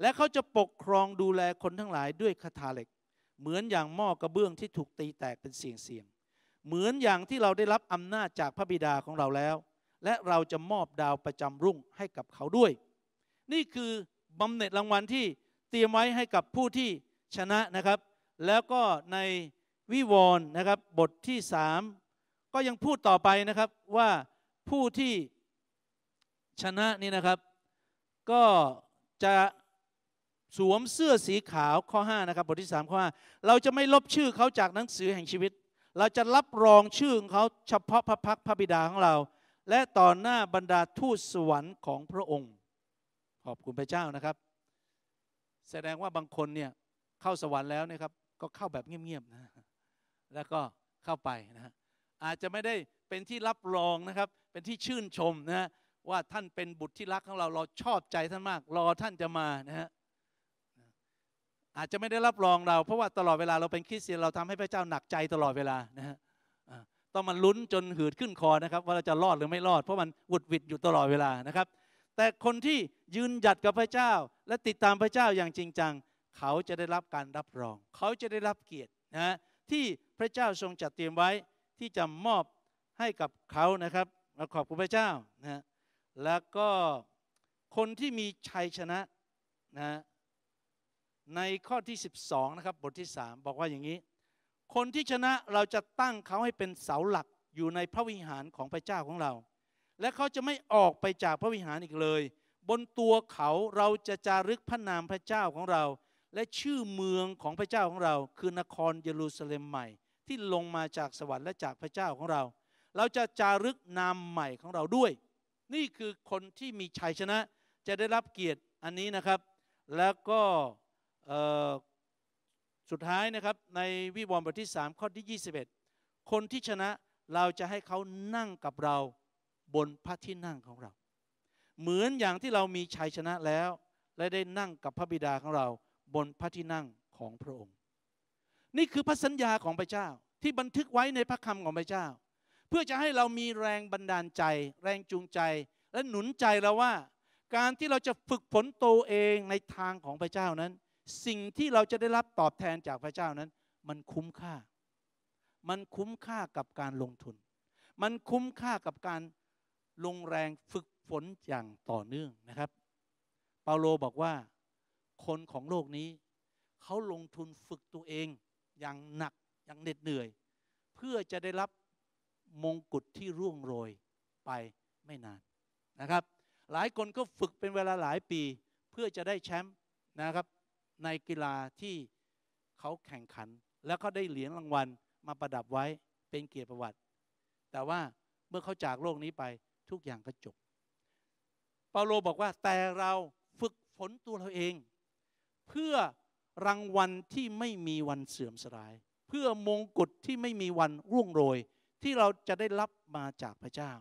และเขาจะปกครองดูแลคนทั้งหลายด้วยคาถาเหล็ก เหมือนอย่างหม้อกระเบื้องที่ถูกตีแตกเป็นเสียงเสียงเหมือนอย่างที่เราได้รับอำนาจจากพระบิดาของเราแล้ว และเราจะมอบดาวประจำรุ่งให้กับเขาด้วย นี่คือบำเหน็จรางวัลที่เตรียมไว้ให้กับผู้ที่ชนะนะครับ แล้วก็ในวิวรณ์นะครับบทที่สามก็ยังพูดต่อไปนะครับว่าผู้ที่ชนะนี่นะครับ ก็จะสวมเสื้อสีขาวข้อ5นะครับบทที่3ข้อ5เราจะไม่ลบชื่อเขาจากหนังสือแห่งชีวิตเราจะรับรองชื่อของเขาเฉพาะพระพักพระบิดาของเรา และต่อหน้าบรรดาทูตสวรรค์ของพระองค์ ขอบคุณพระเจ้านะครับ แสดงว่าบางคนเนี่ยเข้าสวรรค์แล้วนะครับก็เข้าแบบเงียบๆนะแล้วก็เข้าไปนะอาจจะไม่ได้เป็นที่รับรองนะครับ เป็นที่ชื่นชมนะว่าท่านเป็นบุตรที่รักของเราเราชอบใจท่านมาก รอท่านจะมานะฮะอาจจะไม่ได้รับรองเราเพราะว่าตลอดเวลาเราเป็นคริสเตียนเราทำให้พระเจ้าหนักใจตลอดเวลานะฮะต้องมันลุ้นจนหืดขึ้นคอนะครับ ว่าเราจะรอดหรือไม่รอดเพราะมันวุดวิดอยู่ตลอดเวลานะครับ แต่คนที่ยืนหยัดกับพระเจ้า และติดตามพระเจ้าอย่างจริงจังเขาจะได้รับการรับรอง เขาจะได้รับเกียรตินะที่พระเจ้าทรงจัดเตรียมไว้ ที่จะมอบให้กับเขานะครับเราขอบคุณพระเจ้านะแล้วก็คนที่มีชัยชนะนะในข้อที่12นะครับบทที่3บอกว่าอย่างนี้ คนที่ชนะเราจะตั้งเขาให้เป็นเสาหลักอยู่ในพระวิหารของพระเจ้าของเรา และเขาจะไม่ออกไปจากพระวิหารอีกเลย บนตัวเขาเราจะจารึกพระนามพระเจ้าของเรา และชื่อเมืองของพระเจ้าของเรา คือนครเยรูซาเล็มใหม่ ที่ลงมาจากสวรรค์และจากพระเจ้าของเรา เราจะจารึกนามใหม่ของเราด้วย นี่คือคนที่มีชัยชนะจะได้รับเกียรติอันนี้นะครับ แล้วก็สุดท้ายนะครับในวิวรณ์บทที่3ข้อที่21 คนที่ชนะเราจะให้เขานั่งกับเราบนพระที่นั่งของเรา เหมือนอย่างที่เรามีชัยชนะแล้ว และได้นั่งกับพระบิดาของเรา บนพระที่นั่งของพระองค์ นี่คือพระสัญญาของพระเจ้า ที่บันทึกไว้ในพระคำของพระเจ้า เพื่อจะให้เรามีแรงบันดาลใจแรงจูงใจ และหนุนใจเราว่า การที่เราจะฝึกฝนตัวเองในทางของพระเจ้านั้นสิ่งที่เราจะได้รับตอบแทนจากพระเจ้านั้น มันคุ้มค่า มันคุ้มค่ากับการลงทุน มันคุ้มค่ากับการลงแรงฝึกฝนอย่างต่อเนื่องนะครับ เปาโลบอกว่าคนของโลกนี้ เขาลงทุนฝึกตัวเองอย่างหนักอย่างเหน็ดเหนื่อย เพื่อจะได้รับมงกุฎที่ร่วงโรยไปไม่นานนะครับ หลายคนก็ฝึกเป็นเวลาหลายปีเพื่อจะได้แชมป์นะครับในกีฬาที่เขาแข่งขันแล้วก็ได้เหรียญรางวัลมาประดับไว้เป็นเกียรติประวัติ แต่ว่าเมื่อเขาจากโลกนี้ไปทุกอย่างก็จบ เปาโลบอกว่า แต่เราฝึกฝนตัวเราเอง เพื่อ รางวัลที่ไม่มีวันเสื่อมสลาย เพื่อมงกุฎที่ไม่มีวันร่วงโรย ที่เราจะได้รับมาจากพระเจ้า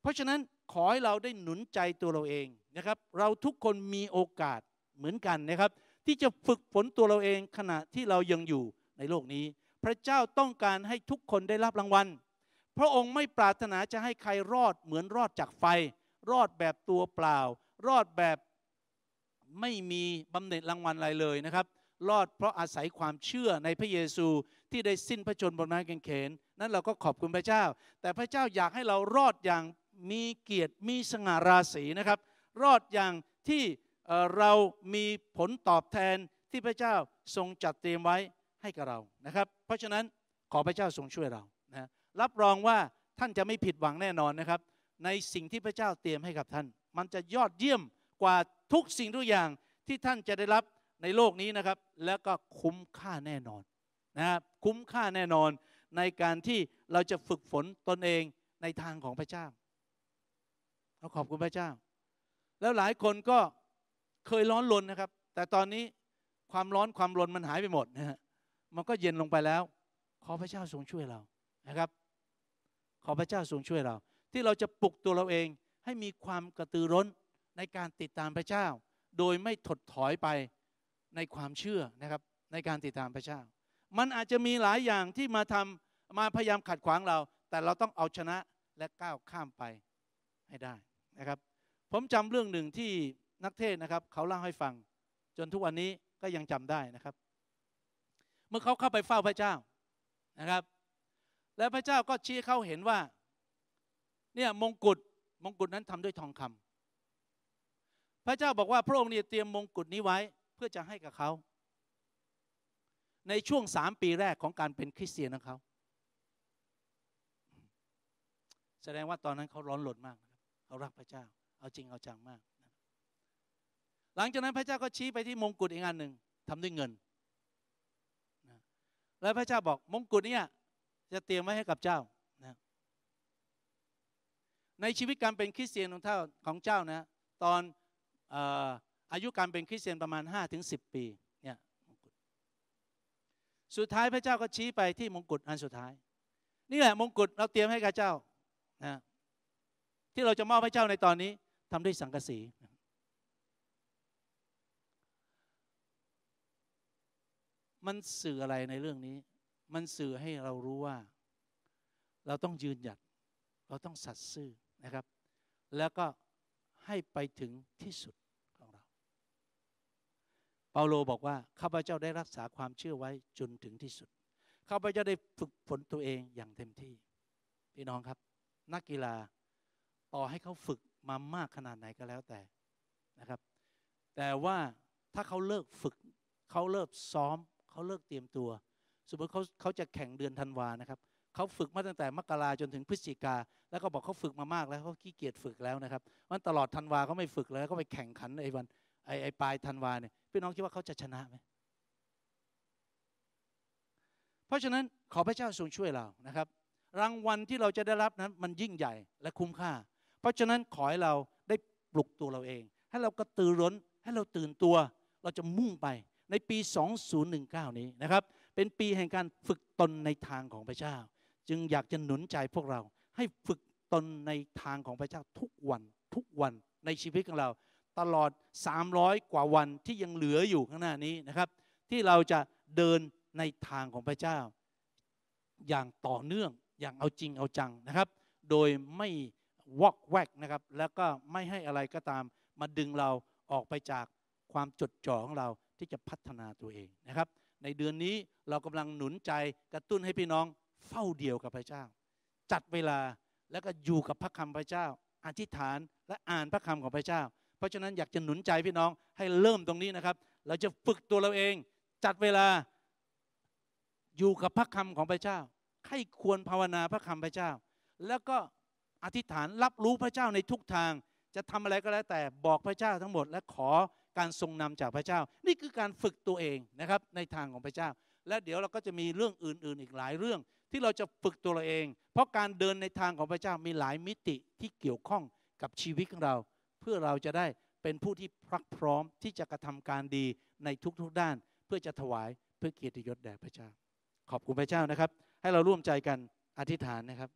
เพราะฉะนั้นขอให้เราได้หนุนใจตัวเราเองนะครับ เราทุกคนมีโอกาสเหมือนกันนะครับที่จะฝึกฝนตัวเราเองขณะที่เรายังอยู่ในโลกนี้ พระเจ้าต้องการให้ทุกคนได้รับรางวัลพระองค์ไม่ปรารถนาจะให้ใครรอดเหมือนรอดจากไฟ รอดแบบตัวเปล่า รอดแบบไม่มีบำเหน็จรางวัลอะไรเลยนะครับ รอดเพราะอาศัยความเชื่อในพระเยซูที่ได้สิ้นพระชนบนไม้กางเขน นั้นเราก็ขอบคุณพระเจ้า แต่พระเจ้าอยากให้เรารอดอย่างมีเกียรติมีสง่าราศีนะครับ รอดอย่างที่เรามีผลตอบแทนที่พระเจ้าทรงจัดเตรียมไว้ให้กับเรานะครับ เพราะฉะนั้นขอพระเจ้าทรงช่วยเรานะรับรองว่าท่านจะไม่ผิดหวังแน่นอนนะครับ ในสิ่งที่พระเจ้าเตรียมให้กับท่าน มันจะยอดเยี่ยมกว่าทุกสิ่งทุกอย่างที่ท่านจะได้รับในโลกนี้นะครับ แล้วก็คุ้มค่าแน่นอนนะครับคุ้มค่าแน่นอนในการที่เราจะฝึกฝนตนเองในทางของพระเจ้าเราขอบคุณพระเจ้า แล้วหลายคนก็เคยร้อนรนนะครับ แต่ตอนนี้ความร้อนความรนมันหายไปหมดนะฮะมันก็เย็นลงไปแล้ว ขอพระเจ้าทรงช่วยเรานะครับ ขอพระเจ้าทรงช่วยเรา ที่เราจะปลุกตัวเราเองให้มีความกระตือร้นในการติดตามพระเจ้า โดยไม่ถดถอยไปในความเชื่อนะครับในการติดตามพระเจ้า มันอาจจะมีหลายอย่างที่มาทำมาพยายามขัดขวางเรา แต่เราต้องเอาชนะและก้าวข้ามไปให้ได้นะครับ ผมจำเรื่องหนึ่งที่นักเทศนะครับ เขาเล่าให้ฟัง จนทุกวันนี้ก็ยังจำได้นะครับ เมื่อเขาเข้าไปเฝ้าพระเจ้านะครับ และพระเจ้าก็ชี้เขาเห็นว่า เนี่ยมงกุฎมงกุฎนั้นทำด้วยทองคำ พระเจ้าบอกว่าพระองค์เนี่ยเตรียมมงกุฎนี้ไว้ เพื่อจะให้กับเขา ในช่วงสามปีแรกของการเป็นคริสเตียนของเขาแสดงว่าตอนนั้นเขาร้อนหลดมากนะครับ เขารักพระเจ้า เอาจริงเอาจังมากหลังจากนั้นพระเจ้าก็ชี้ไปที่มงกุฎอีกอันหนึ่งทำด้วยเงินนะแล้วพระเจ้าบอกมงกุฎเนี่ยจะเตรียมไว้ให้กับเจ้านะในชีวิตการเป็นคริสเตียนของเจ้าของเจ้านะตอนอายุการเป็นคริสเตียนประมาณ5ถึงสิปีเนี่ยมงกุฎสุดท้ายพระเจ้าก็ชี้ไปที่มงกุฎอันสุดท้ายนี่แหละมงกุฎเราเตรียมให้กับเจ้านะที่เราจะมอบให้เจ้าในตอนนี้ทำด้วยสังกะสีนะมันสื่ออะไรในเรื่องนี้ มันสื่อให้เรารู้ว่า เราต้องยืนหยัด เราต้องสัตย์ซื่อนะครับ แล้วก็ให้ไปถึงที่สุดของเรา เปาโลบอกว่าข้าพเจ้าได้รักษาความเชื่อไว้ จนถึงที่สุด ข้าพเจ้าได้ฝึกฝนตัวเองอย่างเต็มที่ พี่น้องครับ นักกีฬาต่อให้เขาฝึกมามากขนาดไหนก็แล้วแต่นะครับ แต่ว่าถ้าเขาเลิกฝึกเขาเลิกซ้อมเขาเลิกเตรียมตัว สมมติเขาเขาจะแข่งเดือนธันวานะครับ เขาฝึกมาตั้งแต่มกราจนถึงพฤศจิกา แล้วก็บอกเขาฝึกมามากแล้วเขาขี้เกียจฝึกแล้วนะครับ วันตลอดธันวาเขาไม่ฝึกแล้ว ก็ไปแข่งขันไอ้วันไอ้ไอ้ปลายธันวาเนี่ย พี่น้องคิดว่าเขาจะชนะไหม เพราะฉะนั้นขอพระเจ้าทรงช่วยเรานะครับ รางวัลที่เราจะได้รับนั้นมันยิ่งใหญ่และคุ้มค่า เพราะฉะนั้นขอให้เราได้ปลุกตัวเราเอง ให้เรากระตือร้น ให้เราตื่นตัว เราจะมุ่งไปในปี 2019 นี้นะครับเป็นปีแห่งการฝึกตนในทางของพระเจ้า จึงอยากจะหนุนใจพวกเรา ให้ฝึกตนในทางของพระเจ้าทุกวันทุกวันในชีวิตของเรา ตลอด 300 กว่าวันที่ยังเหลืออยู่ข้างหน้านี้นะครับ ที่เราจะเดินในทางของพระเจ้า อย่างต่อเนื่องอย่างเอาจริงเอาจังนะครับ โดยไม่วอกแวกนะครับ แล้วก็ไม่ให้อะไรก็ตามมาดึงเราออกไปจากความจดจ่อของเราที่จะพัฒนาตัวเองนะครับ ในเดือนนี้เรากำลังหนุนใจกระตุ้นให้พี่น้องเฝ้าเดียวกับพระเจ้า จัดเวลาแล้วก็อยู่กับพระคำพระเจ้าอธิษฐานและอ่านพระคำของพระเจ้า เพราะฉะนั้นอยากจะหนุนใจพี่น้องให้เริ่มตรงนี้นะครับ เราจะฝึกตัวเราเอง จัดเวลาอยู่กับพระคำของพระเจ้าให้ควรภาวนาพระคำพระเจ้า แล้วก็อธิษฐานรับรู้พระเจ้าในทุกทาง จะทำอะไรก็แล้วแต่บอกพระเจ้าทั้งหมดและขอการทรงนำจากพระเจ้า นี่คือการฝึกตัวเองนะครับในทางของพระเจ้า และเดี๋ยวเราก็จะมีเรื่องอื่น ๆ อีกหลายเรื่องที่เราจะฝึกตัวเราเอง เพราะการเดินในทางของพระเจ้ามีหลายมิติที่เกี่ยวข้องกับชีวิตของเรา เพื่อเราจะได้เป็นผู้ที่พรักพร้อมที่จะกระทำการดีในทุกๆด้าน เพื่อจะถวายเพื่อเกียรติยศแด่พระเจ้าขอบคุณพระเจ้านะครับ ให้เราร่วมใจกันอธิษฐานนะครับ